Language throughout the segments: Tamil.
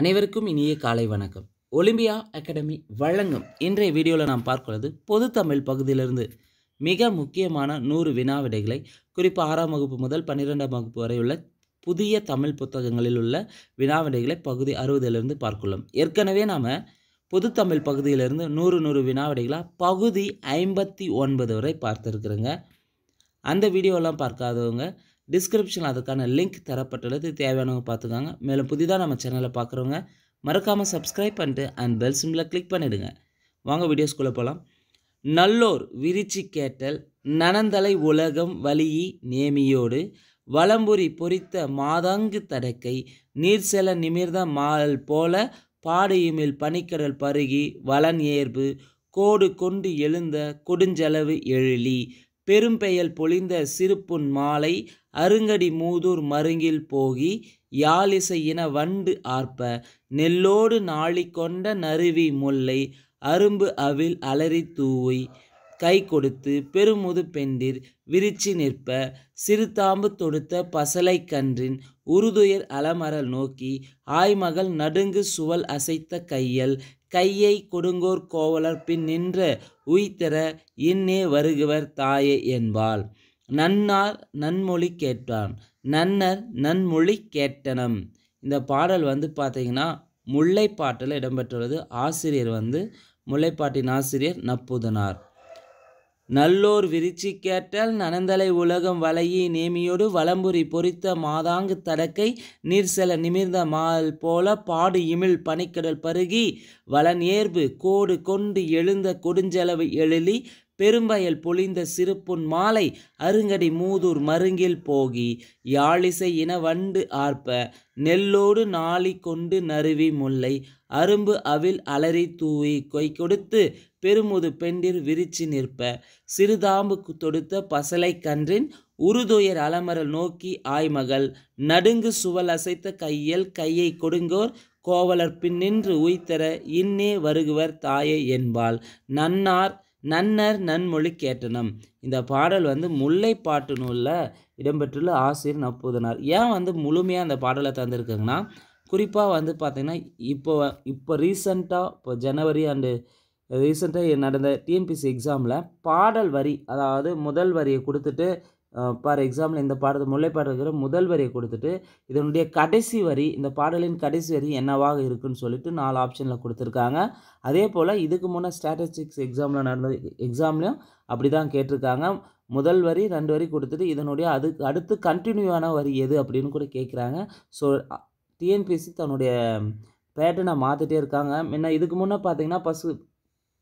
அனைவருக்கும் இனிய காலை வணக்கம் ஒலிம்பியா அகாடமி வழங்கும் இன்றைய வீடியோவில் நாம் பார்க்கிறது பொது தமிழ் பகுதியிலிருந்து மிக முக்கியமான நூறு வினா விடைகளை குறிப்பாக ஆறாம் வகுப்பு முதல் பன்னிரெண்டாம் வகுப்பு வரை உள்ள புதிய தமிழ் புத்தகங்களில் உள்ள வினா விடைகளை பகுதி அறுபதிலிருந்து பார்க்கலாம் ஏற்கனவே நாம் பொது தமிழ் பகுதியிலிருந்து நூறு நூறு வினா விடைகளாக பகுதி ஐம்பத்தி ஒன்பது வரை பார்த்துருக்குறேங்க அந்த வீடியோலாம் பார்க்காதவங்க டிஸ்கிரிப்ஷனில் அதுக்கான லிங்க் தரப்பட்டுள்ளது தேவையானவங்க பார்த்துக்காங்க மேலும் புதிதாக நம்ம சேனலை பார்க்குறவங்க மறக்காமல் சப்ஸ்கிரைப் பண்ணிட்டு அண்ட் பெல் சிம்மில் கிளிக் பண்ணிவிடுங்க வாங்க வீடியோஸ்குள்ளே போகலாம் நல்லோர் விரிச்சி கேட்டல் நனந்தலை உலகம் வலியி நேமியோடு வலம்புரி பொறித்த மாதாங்கு தடக்கை நீர் செல நிமிர்ந்த மால் போல பாடையுமில் பனிக்கடல் பருகி வளன் ஏர்பு கோடு கொண்டு எழுந்த கொடுஞ்சளவு எழிலி பெரும்பெயல் பொழிந்த சிறுப்புன் மாலை அருங்கடி மூதூர் மருங்கில் போகி யாழிசையின வண்டு ஆர்ப்ப நெல்லோடு நாளி கொண்ட நருவி முல்லை அரும்பு அவில் அலறி தூவி கை கொடுத்து பெருமுது பெண்டிர் விரிச்சி நிற்ப சிறுதாம்பு தொடுத்த பசலை கன்றின் உருதுயர் அலமரல் நோக்கி ஆய்மகள் நடுங்கு சுவல் அசைத்த கையல் கையை கொடுங்கோர் கோவலர் பின் நின்ற உய்தர இன்னே வருகுவர் தாயே என்பாள் நன்னார் நன்மொழி கேட்டான் நன்னர் நன்மொழி கேட்டனம் இந்த பாடல் வந்து பார்த்தீங்கன்னா முல்லைப்பாட்டில் இடம்பெற்றுள்ளது ஆசிரியர் வந்து முல்லைப்பாட்டின் ஆசிரியர் நப்புதனார் நல்லோர் விரிச்சி கேட்டல் நனந்தலை உலகம் வளையி நேமியோடு வலம்புரி பொறித்த மாதாங்கு தடக்கை செல நிமிர்ந்த மால் போல பாடு இமிழ் பனிக்கடல் பருகி வளன் ஏர்பு கோடு கொண்டு எழுந்த கொடுஞ்செலவு எழிலி பெரும்பயல் பொழிந்த சிறுப்புன் மாலை அருங்கடி மூதூர் மருங்கில் போகி யாழிசை இன வண்டு ஆர்ப்ப நெல்லோடு நாளி கொண்டு நறுவி முல்லை அரும்பு அவில் அலறி தூவி கொய் கொடுத்து பெருமுது பெண்டிர் விரிச்சு நிற்ப சிறுதாம்புக்கு தொடுத்த பசலை கன்றின் உருதுயர் அலமரல் நோக்கி ஆய்மகள் நடுங்கு சுவல் அசைத்த கையல் கையை கொடுங்கோர் கோவலர் பின் நின்று உய்த்தர இன்னே வருகுவர் தாயை என்பாள் நன்னார் நன்னர் நன்மொழி கேட்டனம் இந்த பாடல் வந்து முல்லை பாட்டு நூலில் இடம்பெற்றுள்ள ஆசிரியர் நப்பூதனார் ஏன் வந்து முழுமையாக அந்த பாடலை தந்திருக்குங்கன்னா குறிப்பாக வந்து பார்த்திங்கன்னா இப்போ இப்போ ரீசண்டாக இப்போ ஜனவரி அண்டு ரீசெண்டாக நடந்த டிஎன்பிசி எக்ஸாமில் பாடல் வரி அதாவது முதல் வரியை கொடுத்துட்டு ஃபார் எக்ஸாம்பிள் இந்த பாடத்து பாடல்கிற முதல் வரியை கொடுத்துட்டு இதனுடைய கடைசி வரி இந்த பாடலின் கடைசி வரி என்னவாக இருக்குன்னு சொல்லிட்டு நாலு ஆப்ஷனில் கொடுத்துருக்காங்க அதே போல் இதுக்கு முன்னே ஸ்டாட்டிஸ்டிக்ஸ் எக்ஸாமில் நடந்த எக்ஸாம்லேயும் அப்படி தான் கேட்டிருக்காங்க முதல் வரி ரெண்டு வரி கொடுத்துட்டு இதனுடைய அதுக்கு அடுத்து கண்டினியூவான வரி எது அப்படின்னு கூட கேட்குறாங்க ஸோ டிஎன்பிசி தன்னுடைய பேட்டனை மாற்றிட்டே இருக்காங்க முன்ன இதுக்கு முன்னே பார்த்தீங்கன்னா பசு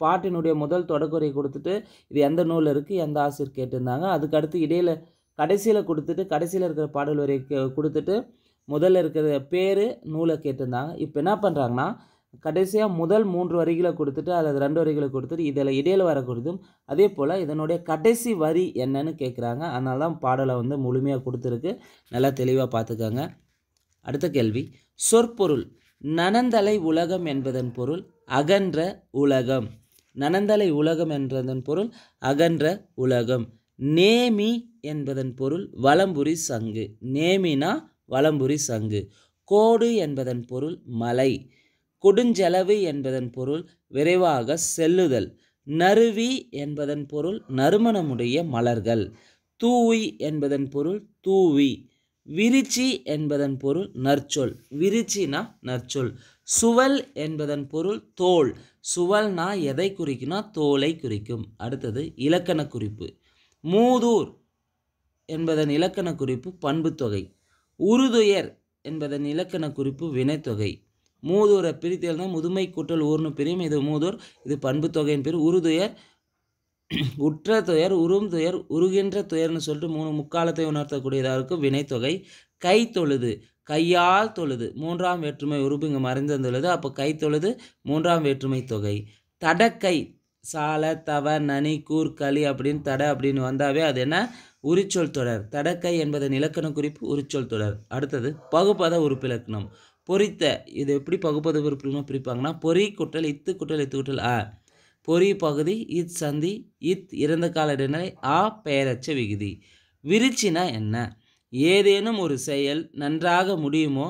பாட்டினுடைய முதல் தொடக்குறை கொடுத்துட்டு இது எந்த நூலில் இருக்குது எந்த ஆசிரியர் கேட்டிருந்தாங்க அதுக்கடுத்து இடையில் கடைசியில் கொடுத்துட்டு கடைசியில் இருக்கிற பாடல் வரை கொடுத்துட்டு முதல்ல இருக்கிற பேர் நூலை கேட்டிருந்தாங்க இப்போ என்ன பண்ணுறாங்கன்னா கடைசியாக முதல் மூன்று வரிகளை கொடுத்துட்டு அல்லது ரெண்டு வரிகளை கொடுத்துட்டு இதில் இடையில் வரக்கூடியதும் அதே போல் இதனுடைய கடைசி வரி என்னன்னு கேட்குறாங்க அதனால தான் பாடலை வந்து முழுமையாக கொடுத்துருக்கு நல்லா தெளிவாக பார்த்துக்கோங்க அடுத்த கேள்வி சொற்பொருள் நனந்தலை உலகம் என்பதன் பொருள் அகன்ற உலகம் நனந்தலை உலகம் என்றதன் பொருள் அகன்ற உலகம் நேமி என்பதன் பொருள் வலம்புரி சங்கு நேமினா வலம்புரி சங்கு கோடு என்பதன் பொருள் மலை கொடுஞ்செலவு என்பதன் பொருள் விரைவாக செல்லுதல் நறுவி என்பதன் பொருள் நறுமணமுடைய மலர்கள் தூவி என்பதன் பொருள் தூவி விரிச்சி என்பதன் பொருள் நற்சொல் விரிச்சினா நற்சொல் சுவல் என்பதன் பொருள் தோல் சுவல்னா எதை குறிக்கும்னா தோலை குறிக்கும் அடுத்தது இலக்கண குறிப்பு மூதூர் என்பதன் இலக்கண குறிப்பு பண்புத்தொகை உருதுயர் என்பதன் இலக்கண குறிப்பு வினைத்தொகை மூதூரை பிரித்தல்னா முதுமை கூட்டல் ஊர்னு பிரியும் இது மூதூர் இது பண்புத்தொகையின் பேர் உருதுயர் உற்ற துயர் உறும் துயர் உருகின்ற துயர்னு சொல்லிட்டு மூணு முக்காலத்தை உணர்த்தக்கூடியதாக இருக்கும் வினைத்தொகை கைத்தொழுது கையால் தொழுது மூன்றாம் வேற்றுமை உறுப்பு இங்கே மறைந்திருந்துள்ளது அப்போ கை தொழுது மூன்றாம் வேற்றுமை தொகை தடக்கை சால தவ நனி கூர் களி அப்படின்னு தட அப்படின்னு வந்தாவே அது என்ன உரிச்சொல் தொடர் தடக்கை என்பதன் இலக்கண குறிப்பு உரிச்சொல் தொடர் அடுத்தது பகுப்பத உறுப்பிலக்கணம் பொறித்த இது எப்படி பகுப்பத உறுப்பிலக்கணம் பிரிப்பாங்கன்னா பொறி குட்டல் இத்து குட்டல் இத்து குட்டல் ஆ பொறி பகுதி இத் சந்தி இத் இறந்த கால இடைநிலை ஆ பெயரச்ச விகுதி விரிச்சினா என்ன ஏதேனும் ஒரு செயல் நன்றாக முடியுமோ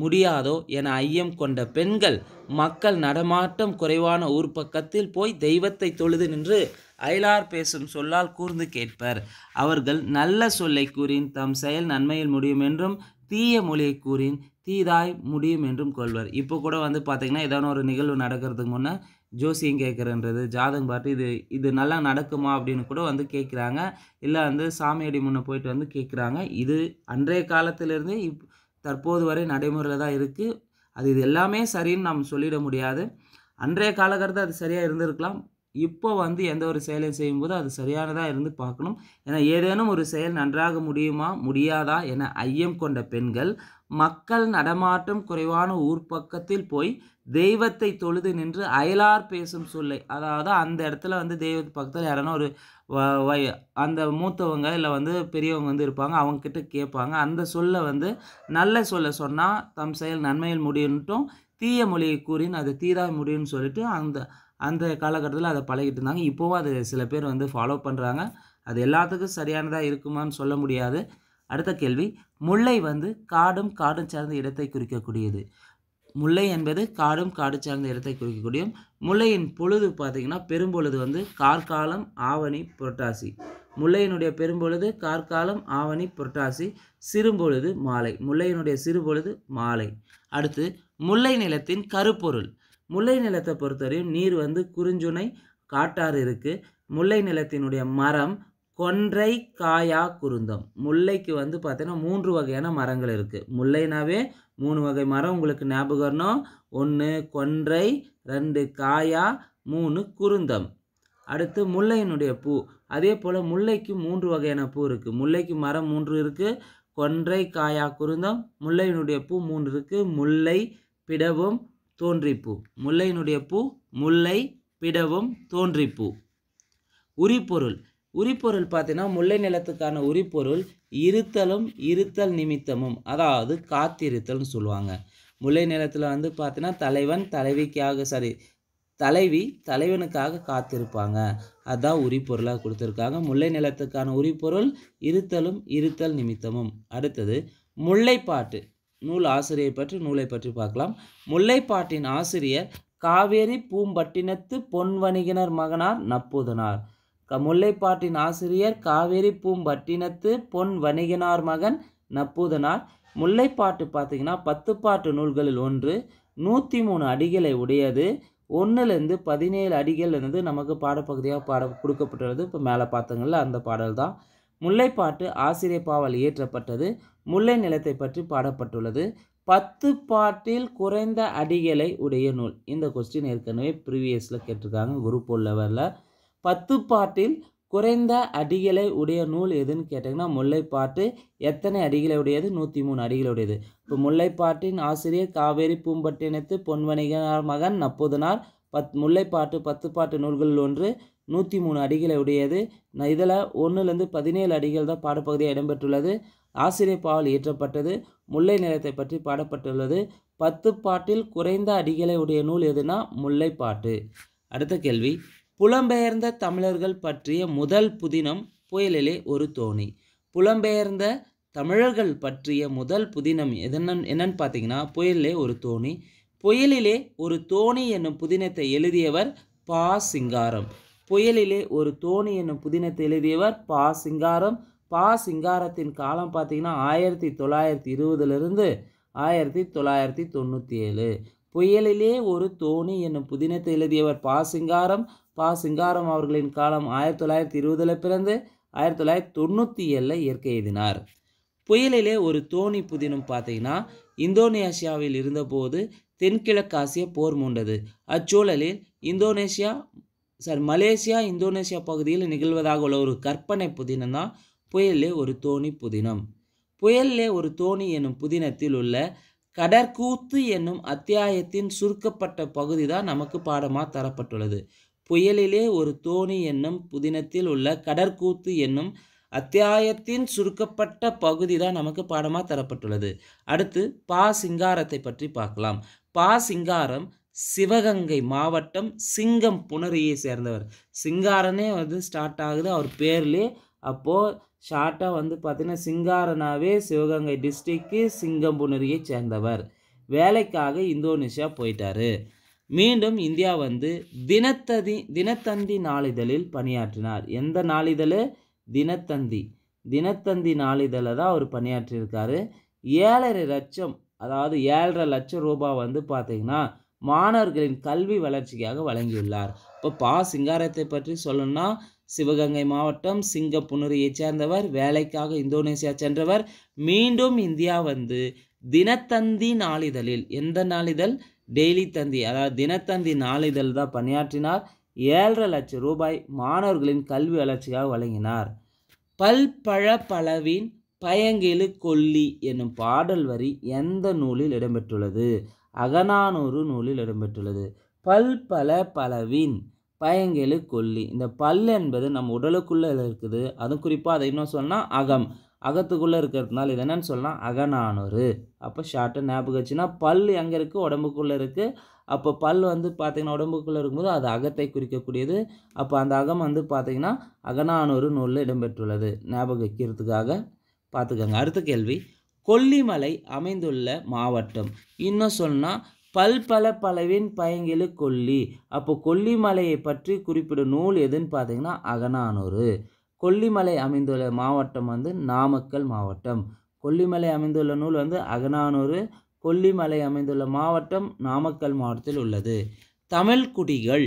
முடியாதோ என ஐயம் கொண்ட பெண்கள் மக்கள் நடமாட்டம் குறைவான ஊர் பக்கத்தில் போய் தெய்வத்தை தொழுது நின்று அயலார் பேசும் சொல்லால் கூர்ந்து கேட்பர் அவர்கள் நல்ல சொல்லை கூறின் தம் செயல் நன்மையில் முடியும் என்றும் தீய மொழியை கூறின் தீதாய் முடியும் என்றும் கொள்வர் இப்போ கூட வந்து பார்த்திங்கன்னா ஏதாவது ஒரு நிகழ்வு நடக்கிறதுக்கு முன்னே ஜோசியம் கேட்குறன்றது ஜாதகம் பார்த்து இது இது நல்லா நடக்குமா அப்படின்னு கூட வந்து கேட்குறாங்க இல்லை வந்து சாமியடி முன்னே போயிட்டு வந்து கேட்குறாங்க இது அன்றைய காலத்திலேருந்தே இப் தற்போது வரை நடைமுறையில் தான் இருக்குது அது இது எல்லாமே சரின்னு நாம் சொல்லிட முடியாது அன்றைய காலகட்டத்தில் அது சரியாக இருந்திருக்கலாம் இப்போ வந்து எந்த ஒரு செயலையும் செய்யும்போது அது சரியானதாக இருந்து பார்க்கணும் ஏன்னா ஏதேனும் ஒரு செயல் நன்றாக முடியுமா முடியாதா என ஐயம் கொண்ட பெண்கள் மக்கள் நடமாட்டம் குறைவான ஊர் பக்கத்தில் போய் தெய்வத்தை தொழுது நின்று அயலார் பேசும் சொல்லை அதாவது அந்த இடத்துல வந்து தெய்வத்து பக்கத்தில் யாரான ஒரு வய அந்த மூத்தவங்க இல்லை வந்து பெரியவங்க வந்து இருப்பாங்க அவங்கக்கிட்ட கேட்பாங்க அந்த சொல்லை வந்து நல்ல சொல்ல சொன்னால் தம் செயல் நன்மையில் முடியுன்ட்டும் தீய மொழியை கூறின்னு அது தீதாய் முடியும்னு சொல்லிட்டு அந்த அந்த காலகட்டத்தில் அதை பழகிட்டு இருந்தாங்க இப்போவும் அது சில பேர் வந்து ஃபாலோ பண்ணுறாங்க அது எல்லாத்துக்கும் சரியானதாக இருக்குமான்னு சொல்ல முடியாது அடுத்த கேள்வி முல்லை வந்து காடும் காடும் சார்ந்த இடத்தை குறிக்கக்கூடியது முல்லை என்பது காடும் காடு சார்ந்த இடத்தை குறிக்கக்கூடிய முல்லையின் பொழுது பார்த்திங்கன்னா பெரும்பொழுது வந்து கார்காலம் ஆவணி புரட்டாசி முல்லையினுடைய பெரும்பொழுது கார்காலம் ஆவணி புரட்டாசி சிறும்பொழுது மாலை முல்லையினுடைய சிறுபொழுது மாலை அடுத்து முல்லை நிலத்தின் கருப்பொருள் முல்லை நிலத்தை பொறுத்தவரையும் நீர் வந்து குறிஞ்சுனை காட்டாறு இருக்குது முல்லை நிலத்தினுடைய மரம் கொன்றை காயா குருந்தம் முல்லைக்கு வந்து பார்த்தீங்கன்னா மூன்று வகையான மரங்கள் இருக்குது முல்லைனாவே மூணு வகை மரம் உங்களுக்கு ஞாபகம் ஒன்று கொன்றை ரெண்டு காயா மூணு குருந்தம் அடுத்து முல்லையினுடைய பூ அதே போல் முல்லைக்கு மூன்று வகையான பூ இருக்குது முல்லைக்கு மரம் மூன்று இருக்குது கொன்றை காயா குருந்தம் முல்லையினுடைய பூ மூன்று இருக்குது முல்லை பிடவும் தோன்றிப்பூ முல்லையினுடைய பூ முல்லை பிடவும் தோன்றிப்பூ உரிப்பொருள் உரிப்பொருள் பார்த்தீங்கன்னா முல்லை நிலத்துக்கான உரிப்பொருள் இருத்தலும் இருத்தல் நிமித்தமும் அதாவது காத்திருத்தல்னு சொல்லுவாங்க முல்லை நிலத்தில் வந்து பார்த்தீங்கன்னா தலைவன் தலைவிக்காக சாரி தலைவி தலைவனுக்காக காத்திருப்பாங்க அதுதான் உரிப்பொருளாக கொடுத்துருக்காங்க முல்லை நிலத்துக்கான உரிப்பொருள் இருத்தலும் இருத்தல் நிமித்தமும் அடுத்தது முல்லைப்பாட்டு நூல் ஆசிரியை பற்றி நூலை பற்றி பார்க்கலாம் முல்லைப்பாட்டின் ஆசிரியர் காவேரி பூம்பட்டினத்து பொன்வணிகனர் மகனார் நப்பூதனார் முல்லைப்பாட்டின் ஆசிரியர் காவேரி பூம்பட்டினத்து பொன் வணிகனார் மகன் நப்பூதனார் முல்லைப்பாட்டு பார்த்தீங்கன்னா பத்து பாட்டு நூல்களில் ஒன்று நூற்றி மூணு அடிகளை உடையது ஒன்றுலேருந்து பதினேழு அடிகள்லேருந்து நமக்கு பாடப்பகுதியாக பாட கொடுக்கப்பட்டுள்ளது இப்போ மேலே பார்த்தங்கள்ல அந்த பாடல் தான் முல்லைப்பாட்டு பாவல் இயற்றப்பட்டது முல்லை நிலத்தை பற்றி பாடப்பட்டுள்ளது பத்து பாட்டில் குறைந்த அடிகளை உடைய நூல் இந்த கொஸ்டின் ஏற்கனவே ப்ரீவியஸில் கேட்டிருக்காங்க குரூப் லெவலில் பத்து பாட்டில் குறைந்த அடிகளை உடைய நூல் எதுன்னு கேட்டிங்கன்னா முல்லைப்பாட்டு எத்தனை அடிகளை உடையது நூற்றி மூணு அடிகளை உடையது இப்போ முல்லைப்பாட்டின் ஆசிரியர் காவேரி பூம்பட்டினத்து பொன்வணிகனார் மகன் நப்போதனார் பத் முல்லைப்பாட்டு பத்து பாட்டு நூல்களில் ஒன்று நூற்றி மூணு அடிகளை உடையது இதில் ஒன்றுலேருந்து பதினேழு அடிகள் தான் பாடப்பகுதியாக இடம்பெற்றுள்ளது ஆசிரியர் பாவல் இயற்றப்பட்டது முல்லை நிலத்தை பற்றி பாடப்பட்டுள்ளது பத்து பாட்டில் குறைந்த அடிகளை உடைய நூல் எதுனா முல்லைப்பாட்டு அடுத்த கேள்வி புலம்பெயர்ந்த தமிழர்கள் பற்றிய முதல் புதினம் புயலிலே ஒரு தோணி புலம்பெயர்ந்த தமிழர்கள் பற்றிய முதல் புதினம் எதென்ன என்னன்னு பார்த்தீங்கன்னா புயலிலே ஒரு தோணி புயலிலே ஒரு தோணி என்னும் புதினத்தை எழுதியவர் பா சிங்காரம் புயலிலே ஒரு தோணி என்னும் புதினத்தை எழுதியவர் பா சிங்காரம் பா சிங்காரத்தின் காலம் பார்த்தீங்கன்னா ஆயிரத்தி தொள்ளாயிரத்தி இருபதுலேருந்து ஆயிரத்தி தொள்ளாயிரத்தி தொண்ணூற்றி ஏழு புயலிலே ஒரு தோணி என்னும் புதினத்தை எழுதியவர் பா சிங்காரம் பா சிங்காரம் அவர்களின் காலம் ஆயிரத்தி தொள்ளாயிரத்தி இருபதில் பிறந்து ஆயிரத்தி தொள்ளாயிரத்தி தொண்ணூற்றி ஏழில் இயற்கை எழுதினார் புயலிலே ஒரு தோணி புதினம் பார்த்தீங்கன்னா இந்தோனேஷியாவில் இருந்தபோது தென்கிழக்காசிய போர் மூண்டது அச்சூழலில் இந்தோனேஷியா சாரி மலேசியா இந்தோனேஷியா பகுதியில் நிகழ்வதாக உள்ள ஒரு கற்பனை புதினம் தான் புயலிலே ஒரு தோணி புதினம் புயலிலே ஒரு தோணி என்னும் புதினத்தில் உள்ள கடற்கூத்து என்னும் அத்தியாயத்தின் சுருக்கப்பட்ட பகுதி தான் நமக்கு பாடமாக தரப்பட்டுள்ளது புயலிலே ஒரு தோணி என்னும் புதினத்தில் உள்ள கடற்கூத்து என்னும் அத்தியாயத்தின் சுருக்கப்பட்ட பகுதி தான் நமக்கு பாடமாக தரப்பட்டுள்ளது அடுத்து பா சிங்காரத்தை பற்றி பார்க்கலாம் பா சிங்காரம் சிவகங்கை மாவட்டம் சிங்கம் புனரியை சேர்ந்தவர் சிங்காரனே வந்து ஸ்டார்ட் ஆகுது அவர் பேர்லேயே அப்போது ஷார்ட்டாக வந்து பார்த்திங்கன்னா சிங்காரனாவே சிவகங்கை டிஸ்ட்ரிக்கு சிங்கம் புணரியை சேர்ந்தவர் வேலைக்காக இந்தோனேஷியா போயிட்டார் மீண்டும் இந்தியா வந்து தினத்ததி தினத்தந்தி நாளிதழில் பணியாற்றினார் எந்த நாளிதழு தினத்தந்தி தினத்தந்தி நாளிதழில் தான் அவர் பணியாற்றியிருக்காரு ஏழரை லட்சம் அதாவது ஏழரை லட்சம் ரூபாய் வந்து பார்த்திங்கன்னா மாணவர்களின் கல்வி வளர்ச்சிக்காக வழங்கியுள்ளார் இப்போ பா சிங்காரத்தை பற்றி சொல்லணும்னா சிவகங்கை மாவட்டம் சிங்கப்புணரியைச் சேர்ந்தவர் வேலைக்காக இந்தோனேசியா சென்றவர் மீண்டும் இந்தியா வந்து தினத்தந்தி நாளிதழில் எந்த நாளிதழ் டெய்லி தந்தி அதாவது தினத்தந்தி நாளிதழ் தான் பணியாற்றினார் ஏழரை லட்சம் ரூபாய் மாணவர்களின் கல்வி வளர்ச்சிக்காக வழங்கினார் பல்பழ பழவின் பயங்கெழு கொல்லி என்னும் பாடல் வரி எந்த நூலில் இடம்பெற்றுள்ளது அகநானூறு நூலில் இடம்பெற்றுள்ளது பல்பல பலவின் பயங்கெழு கொல்லி இந்த பல் என்பது நம் உடலுக்குள்ளே இருக்குது அதுவும் குறிப்பாக அதை இன்னும் சொன்னால் அகம் அகத்துக்குள்ளே இருக்கிறதுனால இது என்னென்னு சொல்லலாம் அகநானூறு அப்போ ஷார்ட்டாக ஞாபகம் வச்சுன்னா பல் எங்கே இருக்குது உடம்புக்குள்ளே இருக்குது அப்போ பல் வந்து பார்த்திங்கன்னா உடம்புக்குள்ளே இருக்கும்போது அது அகத்தை குறிக்கக்கூடியது அப்போ அந்த அகம் வந்து பார்த்திங்கன்னா அகநானூறு நூலில் இடம்பெற்றுள்ளது ஞாபகம் வைக்கிறதுக்காக பார்த்துக்கோங்க அடுத்த கேள்வி கொல்லிமலை அமைந்துள்ள மாவட்டம் இன்னும் சொன்னால் பல் பல பலவின் பயங்கிலு கொல்லி அப்போ கொல்லிமலையை பற்றி குறிப்பிடும் நூல் எதுன்னு பார்த்தீங்கன்னா அகநானூறு கொல்லிமலை அமைந்துள்ள மாவட்டம் வந்து நாமக்கல் மாவட்டம் கொல்லிமலை அமைந்துள்ள நூல் வந்து அகநானூறு கொல்லிமலை அமைந்துள்ள மாவட்டம் நாமக்கல் மாவட்டத்தில் உள்ளது தமிழ் குடிகள்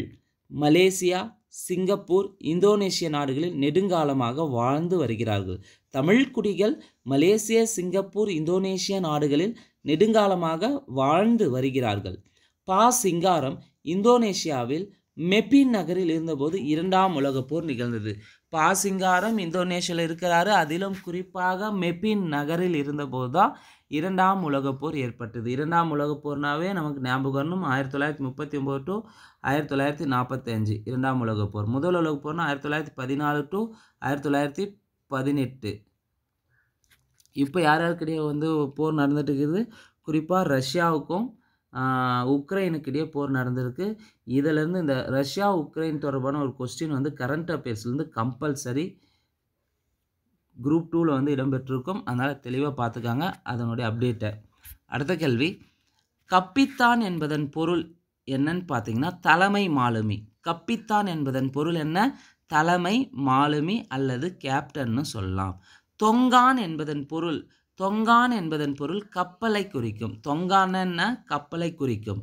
மலேசியா சிங்கப்பூர் இந்தோனேஷிய நாடுகளில் நெடுங்காலமாக வாழ்ந்து வருகிறார்கள் தமிழ் குடிகள் மலேசிய சிங்கப்பூர் இந்தோனேஷிய நாடுகளில் நெடுங்காலமாக வாழ்ந்து வருகிறார்கள் பா சிங்காரம் இந்தோனேஷியாவில் மெப்பின் நகரில் இருந்தபோது இரண்டாம் உலகப் போர் நிகழ்ந்தது பாசிங்காரம் இந்தோனேஷியாவில் இருக்கிறாரு அதிலும் குறிப்பாக மெப்பின் நகரில் இருந்தபோது தான் இரண்டாம் உலகப்போர் ஏற்பட்டது இரண்டாம் உலகப்போர்னாவே நமக்கு ஞாபகம் வரணும் ஆயிரத்தி தொள்ளாயிரத்தி முப்பத்தி ஒம்பது டு ஆயிரத்தி தொள்ளாயிரத்தி நாற்பத்தஞ்சு இரண்டாம் உலகப்போர் முதல் உலகப்போர்னா ஆயிரத்தி தொள்ளாயிரத்தி பதினாலு டு ஆயிரத்தி தொள்ளாயிரத்தி பதினெட்டு இப்போ யார் யாருக்கிடையே வந்து போர் நடந்துட்டு இருக்குது குறிப்பாக ரஷ்யாவுக்கும் உக்ரைனுக்கு இடையே போர் நடந்திருக்கு இதிலேருந்து இந்த ரஷ்யா உக்ரைன் தொடர்பான ஒரு கொஸ்டின் வந்து கரண்ட் அஃபேர்ஸ்லேருந்து கம்பல்சரி குரூப் டூவில் வந்து இடம்பெற்றிருக்கும் அதனால் தெளிவாக பார்த்துக்காங்க அதனுடைய அப்டேட்டை அடுத்த கேள்வி கப்பித்தான் என்பதன் பொருள் என்னன்னு பார்த்தீங்கன்னா தலைமை மாலுமி கப்பித்தான் என்பதன் பொருள் என்ன தலைமை மாலுமி அல்லது கேப்டன்னு சொல்லலாம் தொங்கான் என்பதன் பொருள் தொங்கான் என்பதன் பொருள் கப்பலை குறிக்கும் தொங்கானன்னா கப்பலை குறிக்கும்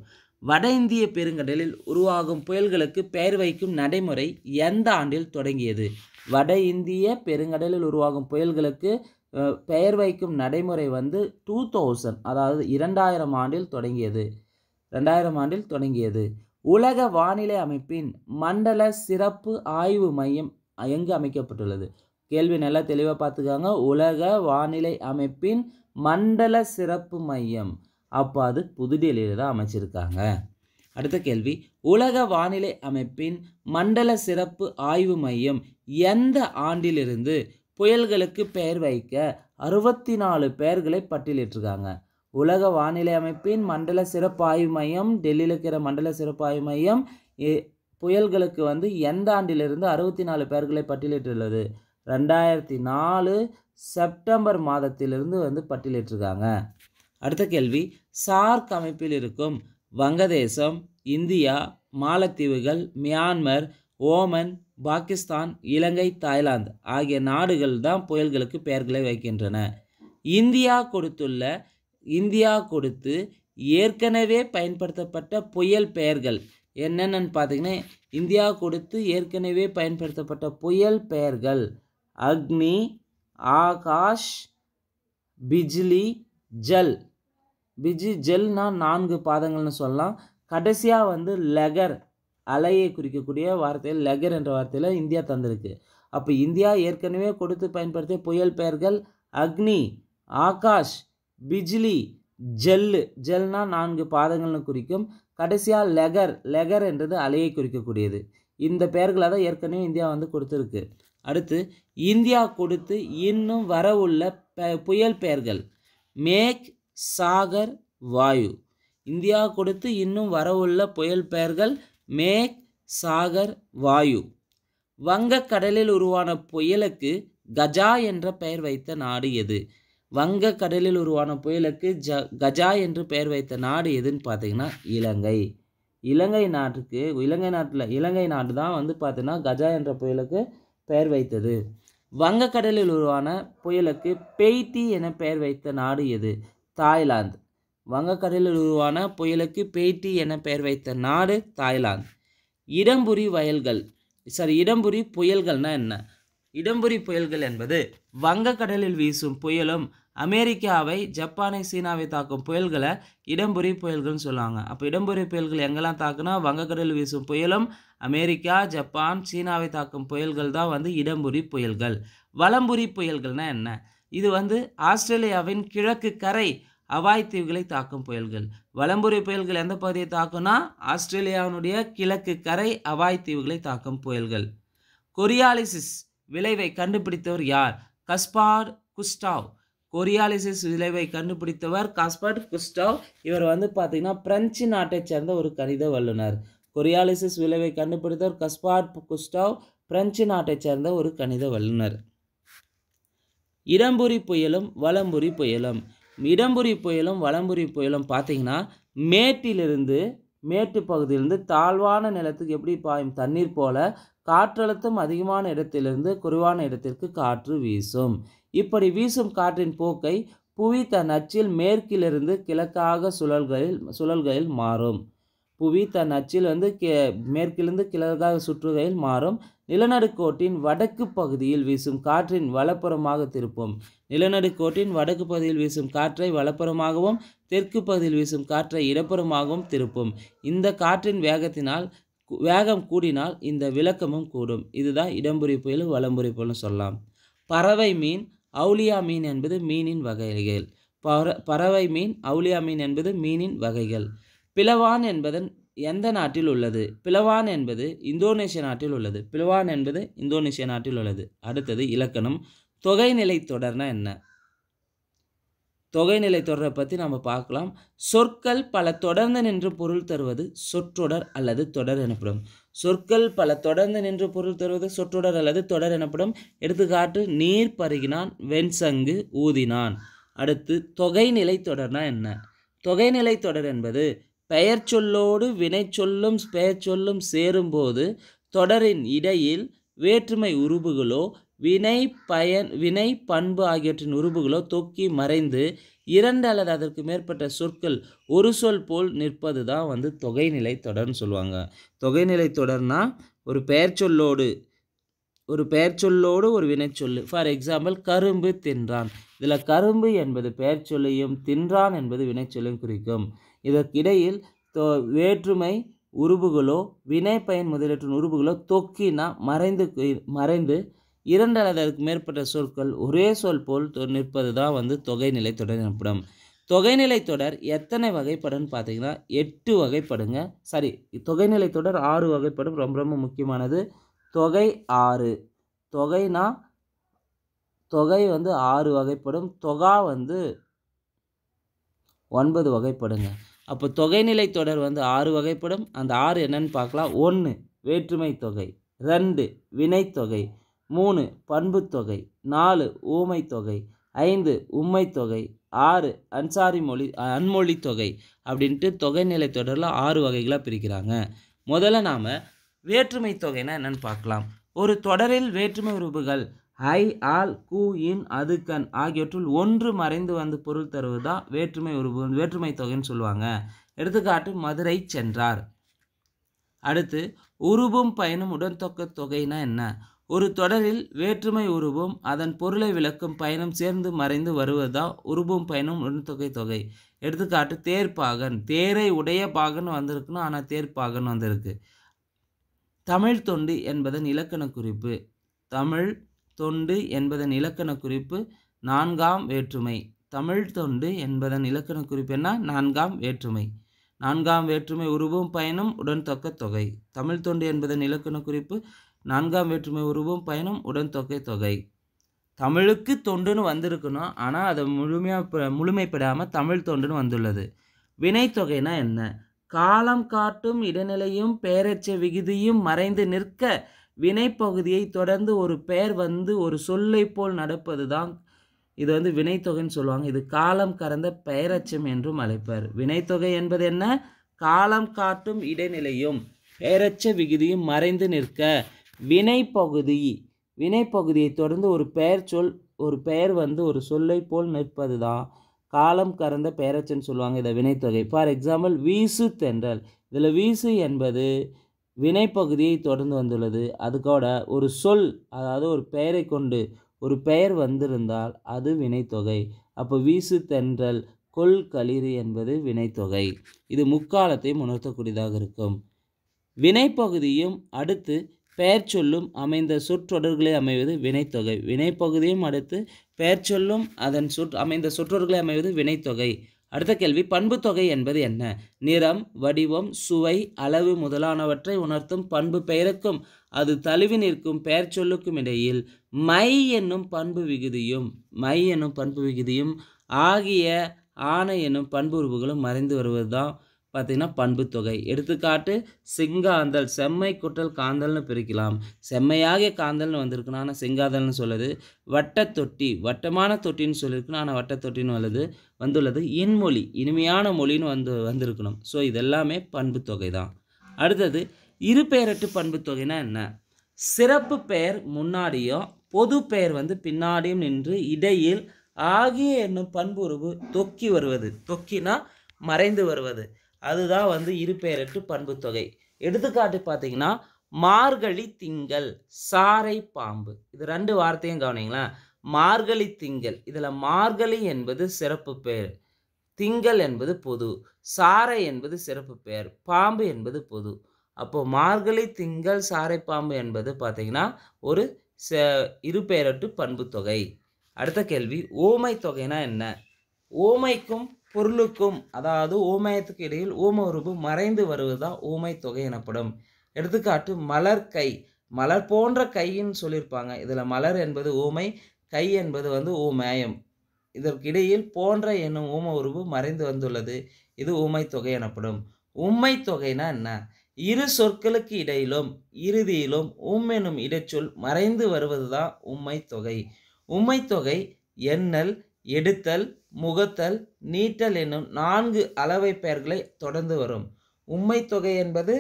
வட இந்திய பெருங்கடலில் உருவாகும் புயல்களுக்கு பெயர் வைக்கும் நடைமுறை எந்த ஆண்டில் தொடங்கியது வட இந்திய பெருங்கடலில் உருவாகும் புயல்களுக்கு பெயர் வைக்கும் நடைமுறை வந்து டூ தௌசண்ட் அதாவது இரண்டாயிரம் ஆண்டில் தொடங்கியது ரெண்டாயிரம் ஆண்டில் தொடங்கியது உலக வானிலை அமைப்பின் மண்டல சிறப்பு ஆய்வு மையம் எங்கு அமைக்கப்பட்டுள்ளது கேள்வி நல்லா தெளிவாக பார்த்துக்காங்க உலக வானிலை அமைப்பின் மண்டல சிறப்பு மையம் அப்போ அது புதுடெல்லியில் தான் அமைச்சிருக்காங்க அடுத்த கேள்வி உலக வானிலை அமைப்பின் மண்டல சிறப்பு ஆய்வு மையம் எந்த ஆண்டிலிருந்து புயல்களுக்கு பெயர் வைக்க அறுபத்தி நாலு பெயர்களை பட்டியலிட்டிருக்காங்க உலக வானிலை அமைப்பின் மண்டல சிறப்பு ஆய்வு மையம் டெல்லியில் இருக்கிற மண்டல சிறப்பு ஆய்வு மையம் புயல்களுக்கு வந்து எந்த ஆண்டிலிருந்து அறுபத்தி நாலு பெயர்களை பட்டியலிட்டுள்ளது ரெண்டாயிரத்தி நாலு செப்டம்பர் மாதத்திலிருந்து வந்து பட்டியலிட்டிருக்காங்க அடுத்த கேள்வி சார்க் அமைப்பில் இருக்கும் வங்கதேசம் இந்தியா மாலத்தீவுகள் Myanmar Oman Pakistan Ilangai Thailand ஆகிய நாடுகள் தான் புயல்களுக்கு பெயர்களை வைக்கின்றன இந்தியா கொடுத்துள்ள இந்தியா கொடுத்து ஏற்கனவே பயன்படுத்தப்பட்ட புயல் பெயர்கள் என்னென்னு பார்த்தீங்கன்னா இந்தியா கொடுத்து ஏற்கனவே பயன்படுத்தப்பட்ட புயல் பெயர்கள் அக்னி ஆகாஷ் பிஜ்லி ஜல் பிஜி ஜெல்னா நான்கு பாதங்கள்னு சொல்லலாம் கடைசியாக வந்து லெகர் அலையை குறிக்கக்கூடிய வார்த்தையில் லெகர் என்ற வார்த்தையில் இந்தியா தந்திருக்கு அப்போ இந்தியா ஏற்கனவே கொடுத்து பயன்படுத்திய புயல் பெயர்கள் அக்னி ஆகாஷ் பிஜ்லி ஜெல்லு ஜெல்னா நான்கு பாதங்கள்னு குறிக்கும் கடைசியாக லெகர் லெகர் என்றது அலையை குறிக்கக்கூடியது இந்த பெயர்களை தான் ஏற்கனவே இந்தியா வந்து கொடுத்துருக்கு அடுத்து இந்தியா கொடுத்து இன்னும் வரவுள்ள புயல் பெயர்கள் மேக் சாகர் வாயு இந்தியா கொடுத்து இன்னும் வரவுள்ள புயல் பெயர்கள் மேக் சாகர் வாயு வங்கக்கடலில் உருவான புயலுக்கு கஜா என்ற பெயர் வைத்த நாடு எது வங்கக்கடலில் உருவான புயலுக்கு ஜ கஜா என்று பெயர் வைத்த நாடு எதுன்னு பார்த்தீங்கன்னா இலங்கை இலங்கை நாட்டுக்கு இலங்கை நாட்டில் இலங்கை நாடு தான் வந்து பார்த்தீங்கன்னா கஜா என்ற புயலுக்கு பெயர் வைத்தது வங்கக்கடலில் உருவான புயலுக்கு பெய்தி என பெயர் வைத்த நாடு எது தாய்லாந்து வங்கக்கடலில் உருவான புயலுக்கு பெய்தி என பெயர் வைத்த நாடு தாய்லாந்து இடம்புரி வயல்கள் சாரி இடம்புரி புயல்கள்னால் என்ன இடம்புரி புயல்கள் என்பது வங்கக்கடலில் வீசும் புயலும் அமெரிக்காவை ஜப்பானை சீனாவை தாக்கும் புயல்களை இடம்புரி புயல்கள்னு சொல்லுவாங்க அப்போ இடம்புரி புயல்கள் எங்கெல்லாம் தாக்குனா வங்கக்கடல் வீசும் புயலும் அமெரிக்கா ஜப்பான் சீனாவை தாக்கும் புயல்கள் தான் வந்து இடம்புரி புயல்கள் வளம்புரி புயல்கள்னால் என்ன இது வந்து ஆஸ்திரேலியாவின் கிழக்கு கரை அவாய் தீவுகளை தாக்கும் புயல்கள் வலம்புரி புயல்கள் எந்த பகுதியை தாக்கும்னா ஆஸ்திரேலியாவினுடைய கிழக்கு கரை அவாய் தீவுகளை தாக்கும் புயல்கள் கொரியாலிசிஸ் விளைவை கண்டுபிடித்தவர் யார் கஸ்பார் குஸ்டாவ் கொரியாலிசிஸ் விளைவை கண்டுபிடித்தவர் காஸ்பர்ட் குஸ்டவ் இவர் வந்து பார்த்தீங்கன்னா பிரெஞ்சு நாட்டை சேர்ந்த ஒரு கணித வல்லுநர் கொரியாலிசிஸ் விளைவை கண்டுபிடித்தவர் கஸ்பார்ட் குஸ்டவ் பிரெஞ்சு நாட்டை சேர்ந்த ஒரு கணித வல்லுநர் இடம்புரி புயலும் வலம்புரி புயலும் இடம்புரி புயலும் வலம்புரி புயலும் பார்த்தீங்கன்னா மேட்டிலிருந்து மேட்டு பகுதியிலிருந்து தாழ்வான நிலத்துக்கு எப்படி பாயும் தண்ணீர் போல காற்றழுத்தம் அதிகமான இடத்திலிருந்து குறைவான இடத்திற்கு காற்று வீசும் இப்படி வீசும் காற்றின் போக்கை புவி தன் அச்சில் மேற்கிலிருந்து கிழக்காக சுழல்களில் சுழல்களில் மாறும் புவி தன் அச்சில் வந்து கே மேற்கிலிருந்து கிழக்காக சுற்றுகையில் மாறும் நிலநடுக்கோட்டின் வடக்கு பகுதியில் வீசும் காற்றின் வலப்புறமாக திருப்பும் நிலநடுக்கோட்டின் வடக்கு பகுதியில் வீசும் காற்றை வலப்புறமாகவும் தெற்கு பகுதியில் வீசும் காற்றை இடப்புறமாகவும் திருப்பும் இந்த காற்றின் வேகத்தினால் வேகம் கூடினால் இந்த விளக்கமும் கூடும் இதுதான் இடம்புரி புயலும் வலம்புரி புயலும் சொல்லலாம் பறவை மீன் அவுலியா மீன் என்பது மீனின் வகைகள் பற பறவை மீன் அவுலியா மீன் என்பது மீனின் வகைகள் பிளவான் என்பதன் எந்த நாட்டில் உள்ளது பிளவான் என்பது இந்தோனேஷிய நாட்டில் உள்ளது பிளவான் என்பது இந்தோனேஷிய நாட்டில் உள்ளது அடுத்தது இலக்கணம் தொகைநிலை தொடர்னா என்ன தொகைநிலை தொடரை பற்றி நம்ம பார்க்கலாம் சொற்கள் பல தொடர்ந்து நின்று பொருள் தருவது சொற்றொடர் அல்லது தொடர் எனப்படும் சொற்கள் பல தொடர்ந்து நின்று பொருள் தருவது சொற்றொடர் அல்லது தொடர் எனப்படும் எடுத்துக்காட்டு நீர் பருகினான் வெண்சங்கு ஊதினான் அடுத்து தொகைநிலை தொடர்னா என்ன தொகைநிலை தொடர் என்பது பெயர் சொல்லோடு வினை சொல்லும் பெயர் சொல்லும் சேரும்போது தொடரின் இடையில் வேற்றுமை உருபுகளோ வினை பயன் வினை பண்பு ஆகியவற்றின் உருபுகளோ தொக்கி மறைந்து இரண்டு அல்லது அதற்கு மேற்பட்ட சொற்கள் ஒரு சொல் போல் நிற்பது தான் வந்து தொகைநிலை தொடர்னு சொல்லுவாங்க தொகைநிலை தொடர்னா ஒரு பெயர் சொல்லோடு ஒரு பெயர் சொல்லோடு ஒரு வினைச்சொல்லு ஃபார் எக்ஸாம்பிள் கரும்பு தின்றான் இதில் கரும்பு என்பது பெயர் சொல்லையும் தின்றான் என்பது வினைச்சொல்லையும் குறிக்கும் இதற்கிடையில் வேற்றுமை உருபுகளோ வினை பயன் முதலீட்டின் உருபுகளோ தொக்கினா மறைந்து மறைந்து இரண்டு அல்லது அதற்கு மேற்பட்ட சொற்கள் ஒரே சொல் போல் நிற்பது தான் வந்து தொகைநிலை தொடர் எனப்படும் தொகைநிலை தொடர் எத்தனை வகைப்படுன்னு பார்த்தீங்கன்னா எட்டு வகைப்படுங்க சாரி தொகைநிலை தொடர் ஆறு வகைப்படும் ரொம்ப ரொம்ப முக்கியமானது தொகை ஆறு தொகைனா தொகை வந்து ஆறு வகைப்படும் தொகா வந்து ஒன்பது வகைப்படுங்க அப்போ தொகைநிலை தொடர் வந்து ஆறு வகைப்படும் அந்த ஆறு என்னன்னு பார்க்கலாம் ஒன்று வேற்றுமை தொகை ரெண்டு வினைத்தொகை மூணு பண்புத்தொகை நாலு ஊமைத்தொகை ஐந்து உம்மைத்தொகை ஆறு அன்சாரி மொழி அன்மொழி தொகை அப்படின்ட்டு தொகைநிலை தொடரில் ஆறு வகைகளாக பிரிக்கிறாங்க முதல்ல நாம் வேற்றுமை தொகைனா என்னென்னு பார்க்கலாம் ஒரு தொடரில் வேற்றுமை உறுப்புகள் ஐ ஆல் கூ இன் அது கண் ஆகியவற்றுள் ஒன்று மறைந்து வந்து பொருள் தருவதா வேற்றுமை உறுப்பு வேற்றுமை தொகைன்னு சொல்லுவாங்க எடுத்துக்காட்டு மதுரை சென்றார் அடுத்து உருவும் பயனும் உடன்தொக்க தொகைனா என்ன ஒரு தொடரில் வேற்றுமை உருவம் அதன் பொருளை விளக்கும் பயணம் சேர்ந்து மறைந்து வருவதுதான் உருவும் பயணம் நுண்தொகை தொகை எடுத்துக்காட்டு தேர்ப்பாகன் தேரை உடைய பாகன் வந்திருக்கணும் ஆனால் தேர்ப்பாகன் வந்திருக்கு தமிழ் தொண்டு என்பதன் இலக்கண குறிப்பு தமிழ் தொண்டு என்பதன் இலக்கண குறிப்பு நான்காம் வேற்றுமை தமிழ் தொண்டு என்பதன் இலக்கண குறிப்பு என்ன நான்காம் வேற்றுமை நான்காம் வேற்றுமை உருவம் பயனும் உடன் தொக்க தொகை தமிழ் தொண்டு என்பதன் இலக்கண குறிப்பு நான்காம் வேற்றுமை உருவம் பயணம் உடன் தொகை தொகை தமிழுக்கு தொண்டுன்னு வந்திருக்கணும் ஆனால் அதை முழுமையாக முழுமைப்படாமல் தமிழ் தொண்டுன்னு வந்துள்ளது வினைத்தொகைனா என்ன காலம் காட்டும் இடைநிலையும் பெயரச்ச விகுதியும் மறைந்து நிற்க வினைப்பகுதியை தொடர்ந்து ஒரு பெயர் வந்து ஒரு சொல்லை போல் நடப்பது தான் இது வந்து வினைத்தொகைன்னு சொல்லுவாங்க இது காலம் கறந்த பெயரச்சம் என்றும் அழைப்பார் வினைத்தொகை என்பது என்ன காலம் காட்டும் இடைநிலையும் பெயரச்ச விகுதியும் மறைந்து நிற்க வினைப்பகுதி வினைப்பகுதியை தொடர்ந்து ஒரு பெயர் சொல் ஒரு பெயர் வந்து ஒரு சொல்லை போல் நிற்பது தான் காலம் கறந்த பெயரச்சன் சொல்லுவாங்க இதை வினைத்தொகை ஃபார் எக்ஸாம்பிள் வீசு தென்றல் இதில் வீசு என்பது வினைப்பகுதியை தொடர்ந்து வந்துள்ளது அதுக்கோட ஒரு சொல் அதாவது ஒரு பெயரை கொண்டு ஒரு பெயர் வந்திருந்தால் அது வினைத்தொகை அப்போ வீசு தென்றல் கொல் களிறு என்பது வினைத்தொகை இது முக்காலத்தையும் உணர்த்தக்கூடியதாக இருக்கும் வினைப்பகுதியும் அடுத்து பெயர் சொல்லும் அமைந்த சொற்றொடர்களை அமைவது வினைத்தொகை வினைப்பகுதியும் அடுத்து பெயர் சொல்லும் அதன் சொற் அமைந்த சொற்றொடர்களை அமைவது வினைத்தொகை அடுத்த கேள்வி பண்புத்தொகை என்பது என்ன நிறம் வடிவம் சுவை அளவு முதலானவற்றை உணர்த்தும் பண்பு பெயருக்கும் அது தழுவி நிற்கும் பெயர் சொல்லுக்கும் இடையில் மை என்னும் பண்பு விகுதியும் மை என்னும் பண்பு விகுதியும் ஆகிய ஆணை என்னும் உறுப்புகளும் மறைந்து வருவது தான் பார்த்திங்கன்னா பண்புத்தொகை எடுத்துக்காட்டு செங்காந்தல் செம்மை குட்டல் காந்தல்னு பிரிக்கலாம் செம்மையாக காந்தல்னு வந்திருக்குன்னா ஆனால் செங்காதல்னு சொல்லுது வட்ட தொட்டி வட்டமான தொட்டின்னு சொல்லியிருக்கணும் ஆனால் வட்ட தொட்டின்னு வலது வந்துள்ளது இன்மொழி இனிமையான மொழின்னு வந்து வந்திருக்கணும் ஸோ இதெல்லாமே தொகை தான் அடுத்தது இரு பெயரட்டு பண்புத்தொகைனா என்ன சிறப்பு பெயர் முன்னாடியும் பொது பெயர் வந்து பின்னாடியும் நின்று இடையில் ஆகிய என்னும் பண்புருவு தொக்கி வருவது தொக்கினா மறைந்து வருவது அதுதான் வந்து இருபெயரட்டு பண்பு தொகை எடுத்துக்காட்டு பார்த்தீங்கன்னா மார்கழி திங்கள் சாரை பாம்பு இது ரெண்டு வார்த்தையும் கவனிங்களா மார்கழி திங்கள் இதில் மார்கழி என்பது சிறப்பு பெயர் திங்கள் என்பது பொது சாரை என்பது சிறப்பு பெயர் பாம்பு என்பது பொது அப்போது மார்கழி திங்கள் சாரை பாம்பு என்பது பார்த்திங்கன்னா ஒரு ச இருபெயரட்டு பண்பு தொகை அடுத்த கேள்வி ஓமை தொகைனா என்ன ஓமைக்கும் பொருளுக்கும் அதாவது ஊமயத்துக்கு இடையில் ஊம உருவு மறைந்து வருவதுதான் ஊமை தொகை எனப்படும் எடுத்துக்காட்டு மலர் கை மலர் போன்ற கையின்னு சொல்லியிருப்பாங்க இதில் மலர் என்பது ஊமை கை என்பது வந்து ஊமயம் இதற்கிடையில் போன்ற என்னும் ஊம உருவு மறைந்து வந்துள்ளது இது ஊமை தொகை எனப்படும் உண்மை தொகைனா என்ன இரு சொற்களுக்கு இடையிலும் இறுதியிலும் உம் எனும் இடைச்சொல் மறைந்து வருவது தான் உம்மை தொகை உம்மை தொகை எண்ணல் எடுத்தல் முகத்தல் நீட்டல் என்னும் நான்கு அளவை பெயர்களை தொடர்ந்து வரும் உம்மை தொகை என்பது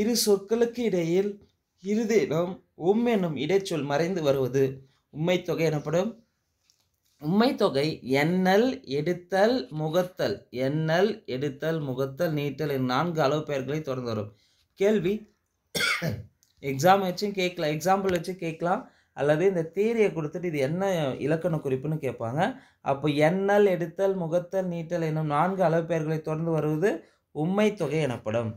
இரு சொற்களுக்கு இடையில் இருதினம் உம் என்னும் இடைச்சொல் மறைந்து வருவது உம்மை தொகை எனப்படும் உம்மை தொகை எண்ணல் எடுத்தல் முகத்தல் எண்ணல் எடுத்தல் முகத்தல் நீட்டல் என் நான்கு அளவு பெயர்களை தொடர்ந்து வரும் கேள்வி எக்ஸாம் வச்சும் கேட்கலாம் எக்ஸாம்பிள் வச்சு கேட்கலாம் அல்லது இந்த தேரியை கொடுத்துட்டு இது என்ன இலக்கண குறிப்புன்னு கேட்பாங்க அப்போ எண்ணல் எடுத்தல் முகத்தல் நீட்டல் எனும் நான்கு அளவு பெயர்களை தொடர்ந்து வருவது உண்மை தொகை எனப்படும்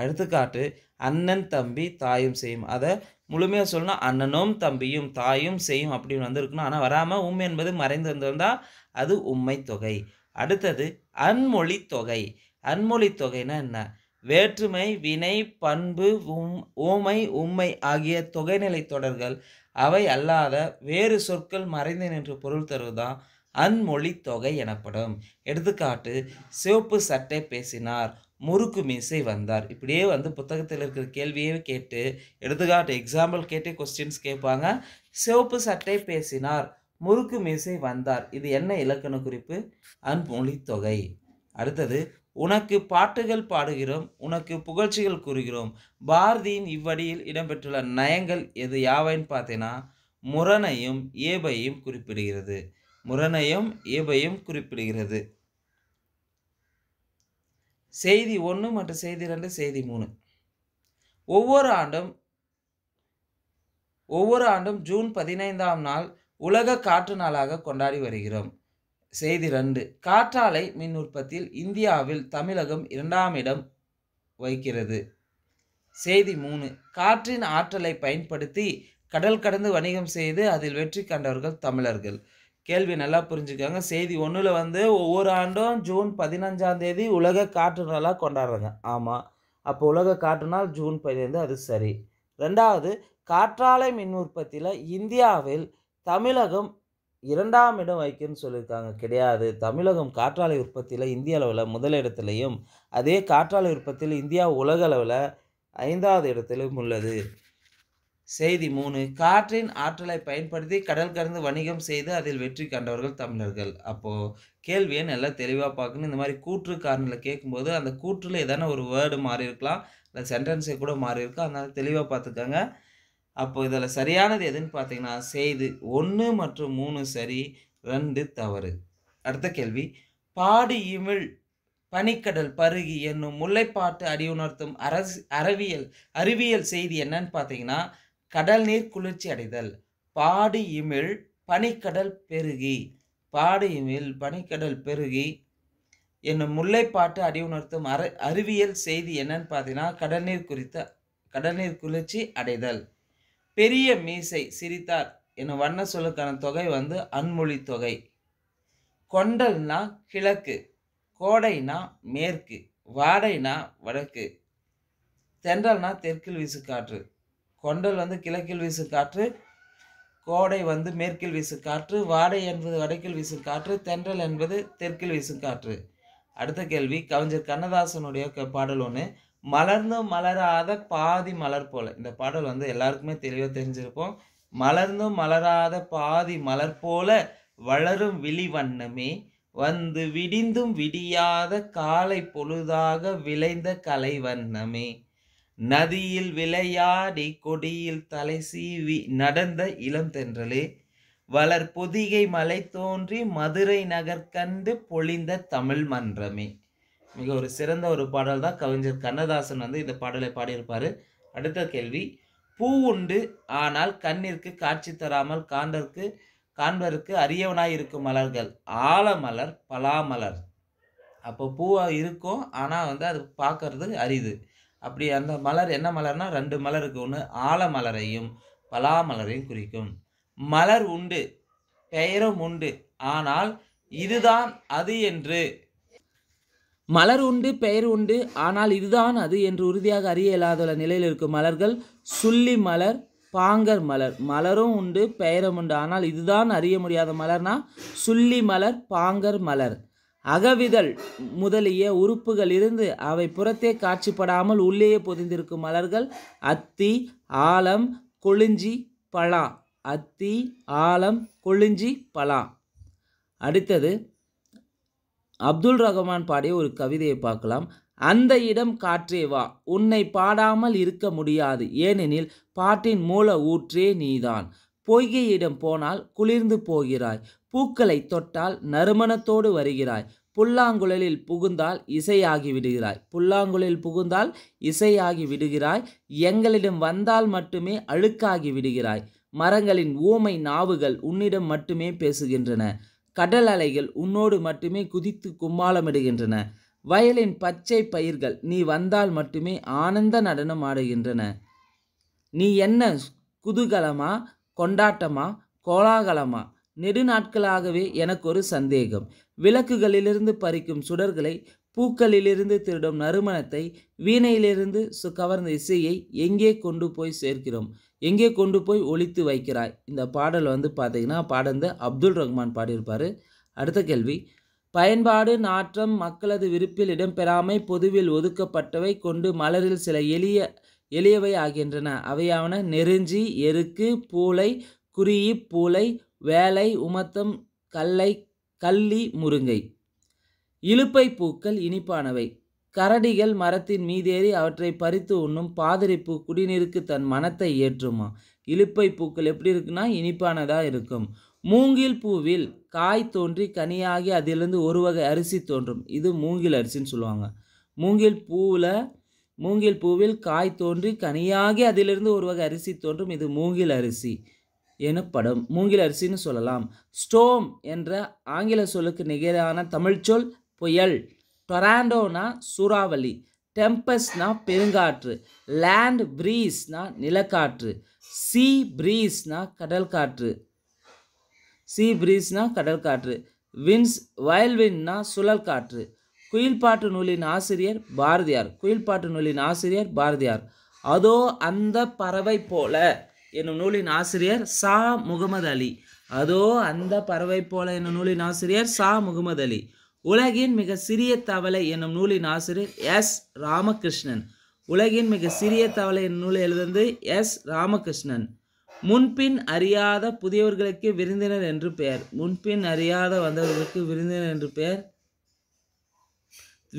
அடுத்துக்காட்டு அண்ணன் தம்பி தாயும் செய்யும் அதை முழுமையாக சொல்லணும் அண்ணனும் தம்பியும் தாயும் செய்யும் அப்படின்னு வந்திருக்கணும் ஆனால் வராமல் உம் என்பது மறைந்து வந்திருந்தால் அது உண்மை தொகை அடுத்தது அன்மொழி தொகை அன்மொழி தொகைனா என்ன வேற்றுமை வினை பண்பு உம் ஓமை உம்மை ஆகிய தொகைநிலை தொடர்கள் அவை அல்லாத வேறு சொற்கள் மறைந்து நின்று பொருள் தருவதுதான் அன்மொழி தொகை எனப்படும் எடுத்துக்காட்டு சிவப்பு சட்டை பேசினார் முறுக்கு மீசை வந்தார் இப்படியே வந்து புத்தகத்தில் இருக்கிற கேள்வியே கேட்டு எடுத்துக்காட்டு எக்ஸாம்பிள் கேட்டு கொஸ்டின்ஸ் கேட்பாங்க சிவப்பு சட்டை பேசினார் முறுக்கு மீசை வந்தார் இது என்ன இலக்கண குறிப்பு அன்மொழி தொகை அடுத்தது உனக்கு பாட்டுகள் பாடுகிறோம் உனக்கு புகழ்ச்சிகள் கூறுகிறோம் பாரதியின் இவ்வடியில் இடம்பெற்றுள்ள நயங்கள் எது யாவைன்னு பார்த்தீங்கன்னா முரணையும் ஏபையும் குறிப்பிடுகிறது முரணையும் ஏபையும் குறிப்பிடுகிறது செய்தி ஒன்று மற்றும் செய்தி ரெண்டு செய்தி மூணு ஒவ்வொரு ஆண்டும் ஒவ்வொரு ஆண்டும் ஜூன் பதினைந்தாம் நாள் உலக காற்று நாளாக கொண்டாடி வருகிறோம் செய்தி ரெண்டு காற்றாலை மின் உற்பத்தியில் இந்தியாவில் தமிழகம் இரண்டாம் இடம் வகிக்கிறது செய்தி மூணு காற்றின் ஆற்றலை பயன்படுத்தி கடல் கடந்து வணிகம் செய்து அதில் வெற்றி கண்டவர்கள் தமிழர்கள் கேள்வி நல்லா புரிஞ்சுக்கோங்க செய்தி ஒன்றில் வந்து ஒவ்வொரு ஆண்டும் ஜூன் பதினஞ்சாம் தேதி உலக காற்று நாளாக கொண்டாடுறாங்க ஆமாம் அப்போ உலக காற்று நாள் ஜூன் பதினைந்து அது சரி ரெண்டாவது காற்றாலை மின் உற்பத்தியில் இந்தியாவில் தமிழகம் இரண்டாம் இடம் வைக்குன்னு சொல்லியிருக்காங்க கிடையாது தமிழகம் காற்றாலை உற்பத்தியில் இந்திய அளவில் முதலிடத்துலையும் அதே காற்றாலை உற்பத்தியில் இந்தியா உலக அளவில் ஐந்தாவது இடத்திலும் உள்ளது செய்தி மூணு காற்றின் ஆற்றலை பயன்படுத்தி கடல் கடந்து வணிகம் செய்து அதில் வெற்றி கண்டவர்கள் தமிழர்கள் அப்போது கேள்வியை நல்லா தெளிவாக பார்க்கணும் இந்த மாதிரி கூற்று காரணங்களை கேட்கும்போது அந்த கூற்றில் எதான ஒரு வேர்டு மாறி இருக்கலாம் இல்லை சென்டென்ஸே கூட மாறி அதனால் தெளிவாக பார்த்துக்கோங்க அப்போ இதில் சரியானது எதுன்னு பார்த்தீங்கன்னா செய்து ஒன்று மற்றும் மூணு சரி ரெண்டு தவறு அடுத்த கேள்வி பாடி இமிழ் பனிக்கடல் பருகி என்னும் முல்லைப்பாட்டு உணர்த்தும் அரசு அறிவியல் அறிவியல் செய்தி என்னன்னு பார்த்தீங்கன்னா கடல் நீர் குளிர்ச்சி அடைதல் பாடி இமிழ் பனிக்கடல் பெருகி பாடி இமிழ் பனிக்கடல் பெருகி என்னும் முல்லைப்பாட்டு உணர்த்தும் அற அறிவியல் செய்தி என்னன்னு பார்த்தீங்கன்னா கடல் நீர் குறித்த கடல் நீர் குளிர்ச்சி அடைதல் பெரிய மீசை சிரித்தார் என வண்ண சொல்லுக்கான தொகை வந்து அன்மொழி தொகை கொண்டல்னா கிழக்கு கோடைனா மேற்கு வாடைனா வடக்கு தென்றல்னா தெற்கில் வீசு காற்று கொண்டல் வந்து கிழக்கில் வீசு காற்று கோடை வந்து மேற்கில் வீசு காற்று வாடை என்பது வடக்கில் வீசு காற்று தென்றல் என்பது தெற்கில் வீசு காற்று அடுத்த கேள்வி கவிஞர் கண்ணதாசனுடைய பாடல் ஒன்று மலர்ந்தும் மலராத பாதி மலர் போல இந்த பாடல் வந்து எல்லாருக்குமே தெளிவாக தெரிஞ்சிருப்போம் மலர்ந்தும் மலராத பாதி மலர் போல வளரும் விழி வண்ணமே வந்து விடிந்தும் விடியாத காலை பொழுதாக விளைந்த கலை வண்ணமே நதியில் விளையாடி கொடியில் தலை சீவி நடந்த இளம் தென்றலே வளர் பொதிகை மலை தோன்றி மதுரை நகர் கண்டு பொழிந்த தமிழ் மன்றமே மிக ஒரு சிறந்த ஒரு பாடல் தான் கவிஞர் கண்ணதாசன் வந்து இந்த பாடலை பாடியிருப்பார் அடுத்த கேள்வி பூ உண்டு ஆனால் கண்ணிற்கு காட்சி தராமல் காண்டற்கு காண்பருக்கு அரியவனாய் இருக்கும் மலர்கள் ஆலமலர் பலாமலர் அப்போ பூவாக இருக்கும் ஆனால் வந்து அது பார்க்கறது அரிது அப்படி அந்த மலர் என்ன மலர்னா ரெண்டு மலர் இருக்கு ஒன்று ஆலமலரையும் பலாமலரையும் குறிக்கும் மலர் உண்டு பெயரும் உண்டு ஆனால் இதுதான் அது என்று மலர் உண்டு பெயர் உண்டு ஆனால் இதுதான் அது என்று உறுதியாக அறிய இல்லாத நிலையில் இருக்கும் மலர்கள் சுள்ளி மலர் பாங்கர் மலர் மலரும் உண்டு பெயரும் உண்டு ஆனால் இதுதான் அறிய முடியாத மலர்னா சுள்ளி மலர் பாங்கர் மலர் அகவிதழ் முதலிய உறுப்புகள் இருந்து அவை புறத்தே காட்சிப்படாமல் உள்ளேயே பொதிந்திருக்கும் மலர்கள் அத்தி ஆலம் கொழிஞ்சி பலா அத்தி ஆலம் கொழிஞ்சி பலா அடுத்தது அப்துல் ரஹ்மான் பாடிய ஒரு கவிதையை பார்க்கலாம் அந்த இடம் காற்றே வா உன்னை பாடாமல் இருக்க முடியாது ஏனெனில் பாட்டின் மூல ஊற்றே நீதான் பொய்கையிடம் போனால் குளிர்ந்து போகிறாய் பூக்களை தொட்டால் நறுமணத்தோடு வருகிறாய் புல்லாங்குழலில் புகுந்தால் இசையாகி விடுகிறாய் புல்லாங்குழலில் புகுந்தால் இசையாகி விடுகிறாய் எங்களிடம் வந்தால் மட்டுமே அழுக்காகி விடுகிறாய் மரங்களின் ஊமை நாவுகள் உன்னிடம் மட்டுமே பேசுகின்றன கடல் அலைகள் உன்னோடு மட்டுமே குதித்து கும்மாளமிடுகின்றன வயலின் பச்சை பயிர்கள் நீ வந்தால் மட்டுமே ஆனந்த நடனம் ஆடுகின்றன நீ என்ன குதூகலமா கொண்டாட்டமா கோலாகலமா நெடுநாட்களாகவே எனக்கு ஒரு சந்தேகம் விளக்குகளிலிருந்து பறிக்கும் சுடர்களை பூக்களிலிருந்து திருடும் நறுமணத்தை வீணையிலிருந்து கவர்ந்த இசையை எங்கே கொண்டு போய் சேர்க்கிறோம் எங்கே கொண்டு போய் ஒழித்து வைக்கிறாய் இந்த பாடல் வந்து பார்த்திங்கன்னா பாடந்து அப்துல் ரஹ்மான் பாடியிருப்பார் அடுத்த கேள்வி பயன்பாடு நாற்றம் மக்களது விருப்பில் இடம்பெறாமை பொதுவில் ஒதுக்கப்பட்டவை கொண்டு மலரில் சில எளிய எளியவை ஆகின்றன அவையாவன நெருஞ்சி எருக்கு பூளை குறியி பூளை வேலை உமத்தம் கல்லை கள்ளி முருங்கை இழுப்பை பூக்கள் இனிப்பானவை கரடிகள் மரத்தின் மீதேறி அவற்றை பறித்து உண்ணும் பாதிரிப்பூ குடிநீருக்கு தன் மனத்தை ஏற்றுமா இலுப்பை பூக்கள் எப்படி இருக்குன்னா இனிப்பானதாக இருக்கும் மூங்கில் பூவில் காய் தோன்றி கனியாகி அதிலிருந்து ஒரு வகை அரிசி தோன்றும் இது மூங்கில் அரிசின்னு சொல்லுவாங்க மூங்கில் பூவில் மூங்கில் பூவில் காய் தோன்றி கனியாகி அதிலிருந்து ஒரு வகை அரிசி தோன்றும் இது மூங்கில் அரிசி எனப்படும் மூங்கில் அரிசின்னு சொல்லலாம் ஸ்டோம் என்ற ஆங்கில சொல்லுக்கு நிகரான தமிழ்ச்சொல் புயல் டொராண்டோனா சூறாவளி டெம்பஸ்னா பெருங்காற்று லேண்ட் ப்ரீஸ்னா நிலக்காற்று சி ப்ரீஸ்னா கடல் காற்று சி ப்ரீஸ்னா கடல் காற்று வின்ஸ் வயல்வின்னா சுழல் காற்று குயில்பாட்டு நூலின் ஆசிரியர் பாரதியார் குயில்பாட்டு நூலின் ஆசிரியர் பாரதியார் அதோ அந்த பறவை போல என்னும் நூலின் ஆசிரியர் சா முகமது அலி அதோ அந்த பறவை போல என்னும் நூலின் ஆசிரியர் சா முகமது அலி உலகின் மிக சிறிய தவளை என்னும் நூலின் ஆசிரியர் எஸ் ராமகிருஷ்ணன் உலகின் மிக சிறிய தவளை என்னும் நூலை எழுதுவது எஸ் ராமகிருஷ்ணன் முன்பின் அறியாத புதியவர்களுக்கு விருந்தினர் என்று பெயர் முன்பின் அறியாத வந்தவர்களுக்கு விருந்தினர் என்று பெயர்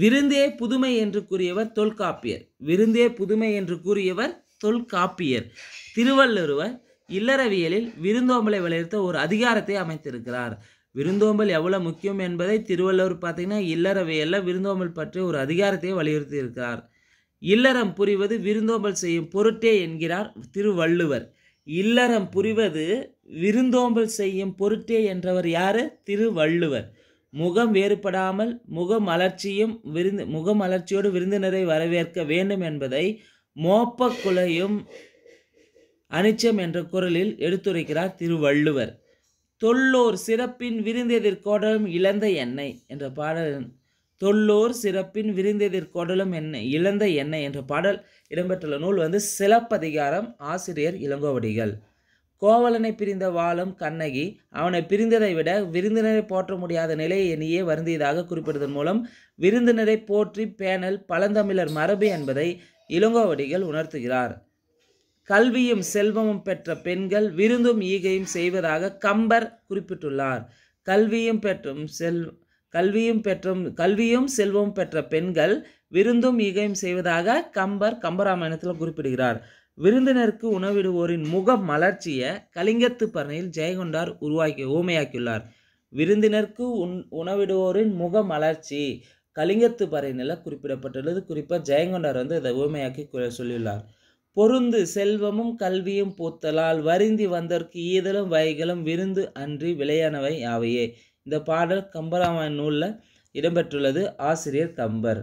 விருந்தே புதுமை என்று கூறியவர் தொல்காப்பியர் விருந்தே புதுமை என்று கூறியவர் தொல்காப்பியர் திருவள்ளுவர் இல்லறவியலில் விருந்தோம்பலை விளைவித்த ஒரு அதிகாரத்தை அமைத்திருக்கிறார் விருந்தோம்பல் எவ்வளோ முக்கியம் என்பதை திருவள்ளுவர் பார்த்திங்கன்னா இல்லறவியலில் விருந்தோம்பல் பற்றி ஒரு அதிகாரத்தை வலியுறுத்தி இருக்கிறார் இல்லறம் புரிவது விருந்தோம்பல் செய்யும் பொருட்டே என்கிறார் திருவள்ளுவர் இல்லறம் புரிவது விருந்தோம்பல் செய்யும் பொருட்டே என்றவர் யார் திருவள்ளுவர் முகம் வேறுபடாமல் முக மலர்ச்சியும் விருந்து முக மலர்ச்சியோடு விருந்தினரை வரவேற்க வேண்டும் என்பதை மோப்பக்குலையும் அனிச்சம் என்ற குரலில் எடுத்துரைக்கிறார் திருவள்ளுவர் தொல்லோர் சிறப்பின் விருந்தெதிர்கோடலும் இழந்த எண்ணெய் என்ற பாடல் தொல்லோர் சிறப்பின் விருந்தெதிர்கோடலும் என்ன இழந்த எண்ணெய் என்ற பாடல் இடம்பெற்றுள்ள நூல் வந்து சிலப்பதிகாரம் ஆசிரியர் இளங்கோவடிகள் கோவலனை பிரிந்த வாழும் கண்ணகி அவனை பிரிந்ததை விட விருந்தினரை போற்ற முடியாத நிலையை எண்ணியே வருந்தியதாக குறிப்பிடுவதன் மூலம் விருந்தினரை போற்றி பேனல் பழந்தமிழர் மரபு என்பதை இளங்கோவடிகள் உணர்த்துகிறார் கல்வியும் செல்வமும் பெற்ற பெண்கள் விருந்தும் ஈகையும் செய்வதாக கம்பர் குறிப்பிட்டுள்ளார் கல்வியும் பெற்றும் செல் கல்வியும் பெற்றும் கல்வியும் செல்வமும் பெற்ற பெண்கள் விருந்தும் ஈகையும் செய்வதாக கம்பர் கம்பராமாயணத்தில் குறிப்பிடுகிறார் விருந்தினருக்கு உணவிடுவோரின் முக மலர்ச்சியை கலிங்கத்து பறனையில் ஜெயகொண்டார் உருவாக்கி ஊமையாக்கியுள்ளார் விருந்தினருக்கு உண் உணவிடுவோரின் முக மலர்ச்சி கலிங்கத்து பறையினில் குறிப்பிடப்பட்டுள்ளது குறிப்பாக ஜெயங்கொண்டார் வந்து இதை ஊமையாக்கி சொல்லியுள்ளார் பொருந்து செல்வமும் கல்வியும் பூத்தலால் வருந்தி வந்தற்கு ஈதலும் வைகளும் விருந்து அன்றி விளையானவை யாவையே இந்த பாடல் கம்பராமாயண நூலில் இடம்பெற்றுள்ளது ஆசிரியர் கம்பர்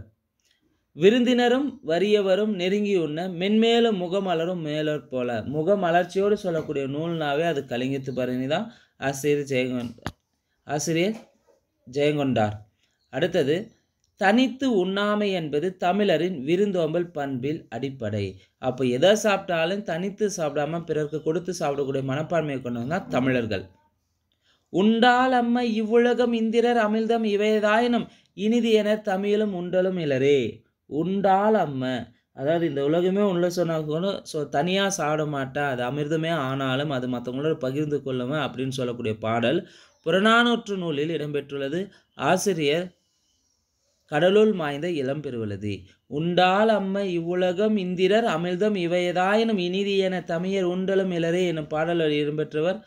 விருந்தினரும் வறியவரும் நெருங்கி உண்ண மென்மேலும் முகமலரும் மேலர் போல முகமலர்ச்சியோடு சொல்லக்கூடிய நூல்னாவே அது கலிங்கத்து பரணி தான் ஆசிரியர் ஜெயங்கொண்டார் ஆசிரியர் ஜெயங்கொண்டார் அடுத்தது தனித்து உண்ணாமை என்பது தமிழரின் விருந்தோம்பல் பண்பில் அடிப்படை அப்போ எதை சாப்பிட்டாலும் தனித்து சாப்பிடாம பிறருக்கு கொடுத்து சாப்பிடக்கூடிய மனப்பான்மையை கொண்டவங்க தான் தமிழர்கள் உண்டால் அம்ம இவ்வுலகம் இந்திரர் அமிழ்தம் இவைதாயினும் இனிது என தமிழும் உண்டலும் இலரே உண்டால் அம்ம அதாவது இந்த உலகமே உள்ள சொன்னாக்கூட ஸோ தனியாக சாப்பிட மாட்டேன் அது அமிர்தமே ஆனாலும் அது மற்றவங்களோட பகிர்ந்து கொள்ளுவேன் அப்படின்னு சொல்லக்கூடிய பாடல் புறநானூற்று நூலில் இடம்பெற்றுள்ளது ஆசிரியர் கடலுள் மாய்ந்த இளம்பெருவலது உண்டால் அம்மை இவ்வுலகம் இந்திரர் அமிழ்தம் இவையதாயினும் இனிதி என தமிழர் உண்டலும் இளரே எனும் பாடலர் இடம்பெற்றவர்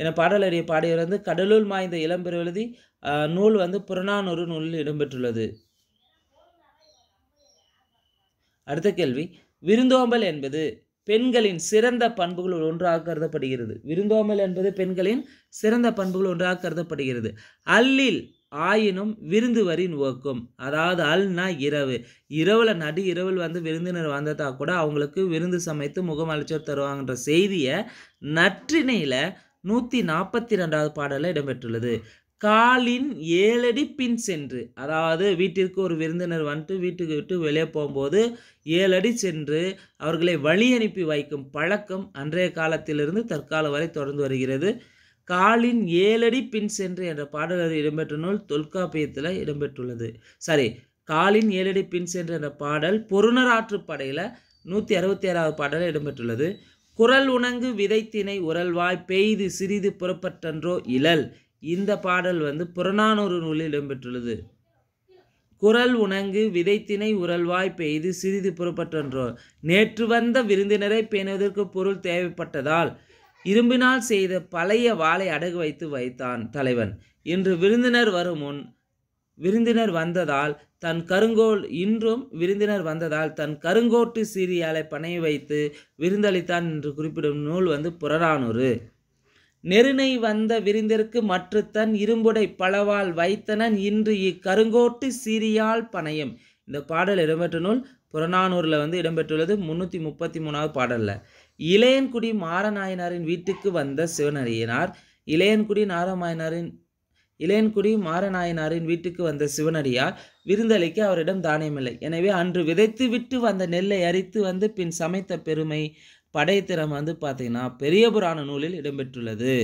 என பாடலறிய பாடியவர் வந்து கடலுள் மாய்ந்த இளம்பெருவலதி நூல் வந்து புறநானூறு நூலில் இடம்பெற்றுள்ளது அடுத்த கேள்வி விருந்தோம்பல் என்பது பெண்களின் சிறந்த பண்புகள் ஒன்றாக கருதப்படுகிறது விருந்தோம்பல் என்பது பெண்களின் சிறந்த பண்புகள் ஒன்றாக கருதப்படுகிறது அல்லில் ஆயினும் விருந்து வரி நோக்கும் அதாவது அல்னா இரவு இரவில் நடு இரவில் வந்து விருந்தினர் வந்ததா கூட அவங்களுக்கு விருந்து சமைத்து முகம் அழிச்சர் தருவாங்கன்ற செய்தியை நற்றிணையில் நூற்றி நாற்பத்தி ரெண்டாவது பாடலில் இடம்பெற்றுள்ளது காலின் ஏழடி பின் சென்று அதாவது வீட்டிற்கு ஒரு விருந்தினர் வந்துட்டு வீட்டுக்கு விட்டு வெளியே போகும்போது ஏழடி சென்று அவர்களை வழி அனுப்பி வைக்கும் பழக்கம் அன்றைய காலத்திலிருந்து தற்கால வரை தொடர்ந்து வருகிறது காலின் ஏழடி பின் சென்று என்ற பாடலர் இடம்பெற்ற நூல் தொல்காப்பியத்தில் இடம்பெற்றுள்ளது சாரி காலின் ஏழடி பின் சென்று என்ற பாடல் பொருணராற்று படையில் நூற்றி அறுபத்தி ஏழாவது பாடலில் இடம்பெற்றுள்ளது குரல் உணங்கு விதைத்தினை உரல்வாய் பெய்து சிறிது புறப்பட்டன்றோ இழல் இந்த பாடல் வந்து புறநானூறு நூலில் இடம்பெற்றுள்ளது குரல் உணங்கு விதைத்தினை உரல்வாய் பெய்து சிறிது புறப்பட்டன்றோ நேற்று வந்த விருந்தினரை பேணுவதற்கு பொருள் தேவைப்பட்டதால் இரும்பினால் செய்த பழைய வாளை அடகு வைத்து வைத்தான் தலைவன் இன்று விருந்தினர் வரும் முன் விருந்தினர் வந்ததால் தன் கருங்கோல் இன்றும் விருந்தினர் வந்ததால் தன் கருங்கோட்டு சீரியாலை பணைய வைத்து விருந்தளித்தான் என்று குறிப்பிடும் நூல் வந்து புறநானூறு நெருணை வந்த விருந்திற்கு மற்ற தன் இரும்புடை பழவால் வைத்தனன் இன்று இக்கருங்கோட்டு சீரியால் பணையும் இந்த பாடல் இடம்பெற்ற நூல் புறநானூரில் வந்து இடம்பெற்றுள்ளது முந்நூற்றி முப்பத்தி மூணாவது பாடலில் இளையன்குடி மாரநாயனாரின் வீட்டுக்கு வந்த சிவனடியினார் இளையன்குடி நாரநாயனாரின் இளையன்குடி மாரநாயனாரின் வீட்டுக்கு வந்த சிவனடியார் விருந்தளிக்க அவரிடம் தானியமில்லை எனவே அன்று விதைத்து விட்டு வந்த நெல்லை அரித்து வந்து பின் சமைத்த பெருமை படைத்திறம் வந்து பார்த்தீங்கன்னா பெரிய புராண நூலில் இடம்பெற்றுள்ளது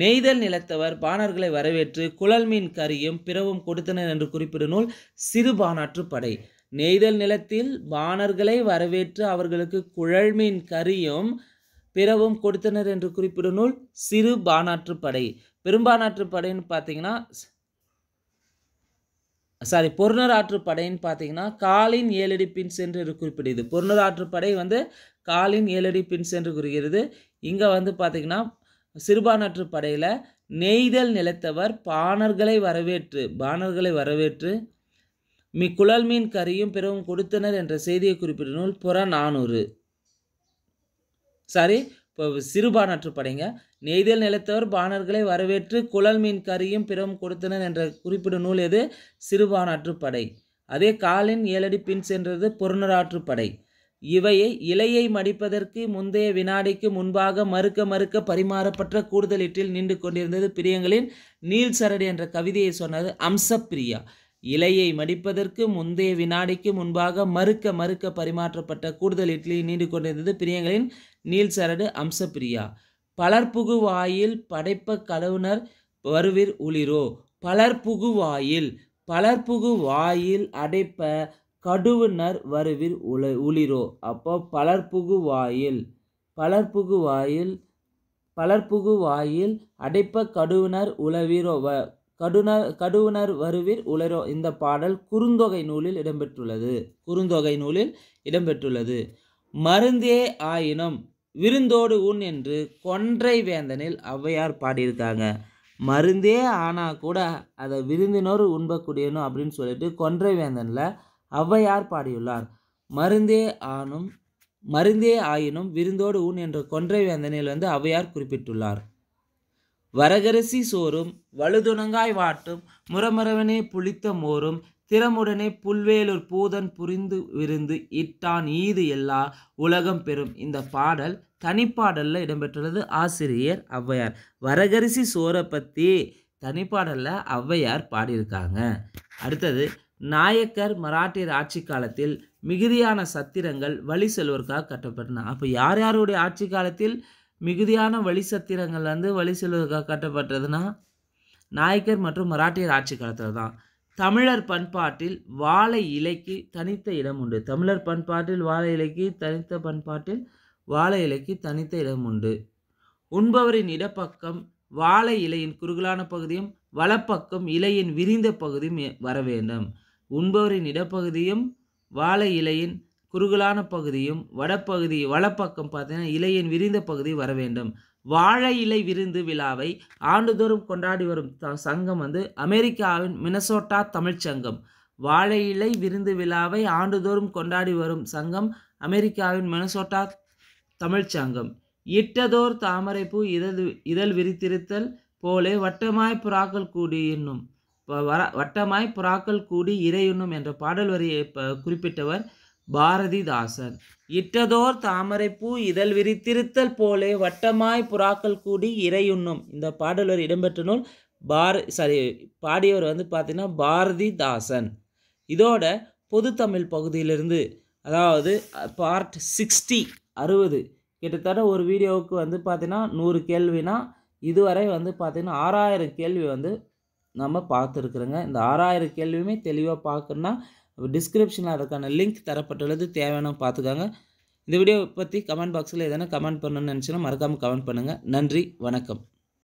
நெய்தல் நிலத்தவர் பாணர்களை வரவேற்று குழல் மீன் கறியும் பிறவும் கொடுத்தனர் என்று குறிப்பிடும் நூல் சிறுபானாற்று படை நெய்தல் நிலத்தில் வானர்களை வரவேற்று அவர்களுக்கு குழல்மீன் கரியும் பிறவும் கொடுத்தனர் என்று குறிப்பிடும் நூல் சிறு பானாற்று படை பெரும்பானாற்று படைன்னு பார்த்தீங்கன்னா சாரி பொருணராற்று படைன்னு பார்த்தீங்கன்னா காலின் ஏழடி பின் சென்று என்று குறிப்பிடுது பொருணராற்று படை வந்து காலின் ஏழடி பின் சென்று குறிக்கிறது இங்கே வந்து பார்த்தீங்கன்னா சிறுபானாற்று படையில் நெய்தல் நிலத்தவர் பாணர்களை வரவேற்று பாணர்களை வரவேற்று மி குழல் மீன் கறியும் பிறவும் கொடுத்தனர் என்ற செய்தியை குறிப்பிட்ட நூல் புற நானூறு சாரி இப்போ சிறுபானாற்று படைங்க நெய்தல் நிலத்தவர் பாணர்களை வரவேற்று குழல் மீன் கறியும் பிறவும் கொடுத்தனர் என்ற குறிப்பிடும் நூல் எது சிறுபானாற்று படை அதே காலின் ஏழடி பின் சென்றது புறநராற்று படை இவையை இலையை மடிப்பதற்கு முந்தைய வினாடிக்கு முன்பாக மறுக்க மறுக்க பரிமாறப்பட்ட கூடுதலீட்டில் நின்று கொண்டிருந்தது பிரியங்களின் நீல் சரடி என்ற கவிதையை சொன்னது அம்சப்பிரியா இலையை மடிப்பதற்கு முந்தைய வினாடிக்கு முன்பாக மறுக்க மறுக்க பரிமாற்றப்பட்ட கூடுதல் இட்லி நீண்டு கொண்டிருந்தது பிரியங்களின் நீல் சரடு அம்சப்பிரியா பலர்புகு வாயில் படைப்ப கலவுனர் வருவிர் உளிரோ பலர்புகு வாயில் பலர்புகு வாயில் அடைப்ப கடுவுனர் வருவிர் உல உளிரோ அப்போ பலர்புகு வாயில் பலர்புகு வாயில் பலர்புகு வாயில் அடைப்ப கடுவுனர் உளவீரோ கடுனர் கடுவுணர் வருவிர் உளரோ இந்த பாடல் குறுந்தொகை நூலில் இடம்பெற்றுள்ளது குறுந்தொகை நூலில் இடம்பெற்றுள்ளது மருந்தே ஆயினும் விருந்தோடு உண் என்று கொன்றை வேந்தனில் ஔவையார் பாடியிருக்காங்க மருந்தே ஆனால் கூட அதை விருந்தினோர் உண்பக்கூடியனும் அப்படின்னு சொல்லிட்டு கொன்றை வேந்தனில் ஔவையார் பாடியுள்ளார் மருந்தே ஆனும் மருந்தே ஆயினும் விருந்தோடு உண் என்ற கொன்றை வேந்தனில் வந்து ஔவையார் குறிப்பிட்டுள்ளார் வரகரிசி சோறும் வலுதுணங்காய் வாட்டும் முரமரவனே புளித்த மோரும் திறமுடனே புல்வேலூர் பூதன் புரிந்து விருந்து இட்டான் ஈது எல்லா உலகம் பெறும் இந்த பாடல் தனிப்பாடலில் இடம்பெற்றுள்ளது ஆசிரியர் ஔவையார் வரகரிசி சோரை பற்றி தனிப்பாடலில் ஔவையார் பாடியிருக்காங்க அடுத்தது நாயக்கர் மராட்டியர் ஆட்சி காலத்தில் மிகுதியான சத்திரங்கள் வழி செல்வருக்காக கட்டப்பட்டன அப்போ யார் யாருடைய ஆட்சி காலத்தில் மிகுதியான வழி சத்திரங்கள் வந்து வழி செல்வதற்காக கட்டப்பட்டதுன்னா நாயக்கர் மற்றும் மராட்டியர் ஆட்சி காலத்தில் தான் தமிழர் பண்பாட்டில் வாழை இலைக்கு தனித்த இடம் உண்டு தமிழர் பண்பாட்டில் வாழை இலைக்கு தனித்த பண்பாட்டில் வாழை இலைக்கு தனித்த இடம் உண்டு உண்பவரின் இடப்பக்கம் வாழை இலையின் குறுகலான பகுதியும் வலப்பக்கம் இலையின் விரிந்த பகுதியும் வர வேண்டும் உண்பவரின் இடப்பகுதியும் வாழை இலையின் குறுகலான பகுதியும் வடப்பகுதி வளப்பக்கம் பார்த்தீங்கன்னா இலையின் விரிந்த பகுதி வர வேண்டும் வாழை இலை விருந்து விழாவை ஆண்டுதோறும் கொண்டாடி வரும் சங்கம் வந்து அமெரிக்காவின் மினசோட்டா தமிழ்ச்சங்கம் வாழை இலை விருந்து விழாவை ஆண்டுதோறும் கொண்டாடி வரும் சங்கம் அமெரிக்காவின் மினசோட்டா தமிழ்ச்சங்கம் இட்டதோர் தாமரைப்பூ இதழ் இதழ் விரித்திருத்தல் போலே வட்டமாய் புறாக்கள் கூடி என்னும் வட்டமாய் புறாக்கள் கூடி இறை என்ற பாடல் வரியை குறிப்பிட்டவர் பாரதிதாசன் இட்டதோர் தாமரைப்பூ இதழ் விரித்திருத்தல் போலே வட்டமாய் புறாக்கள் கூடி இறையுண்ணும் இந்த பாடல் ஒரு இடம்பெற்ற நூல் பார சாரி பாடியவர் வந்து பார்த்தீங்கன்னா பாரதிதாசன் இதோட பொதுத்தமிழ் பகுதியிலிருந்து அதாவது பார்ட் சிக்ஸ்டி அறுபது கிட்டத்தட்ட ஒரு வீடியோவுக்கு வந்து பார்த்திங்கன்னா நூறு கேள்வினா இதுவரை வந்து பார்த்திங்கன்னா ஆறாயிரம் கேள்வி வந்து நம்ம பார்த்துருக்குறோங்க இந்த ஆறாயிரம் கேள்வியுமே தெளிவாக பார்க்கணுன்னா டிஸ்கிரிப்ஷனில் அதுக்கான லிங்க் தரப்பட்டுள்ளது தேவையான பார்த்துக்காங்க இந்த வீடியோ பற்றி கமெண்ட் பாக்ஸில் எதனா கமெண்ட் பண்ணணும்னு நினச்சினா மறக்காமல் கமெண்ட் பண்ணுங்கள் நன்றி வணக்கம்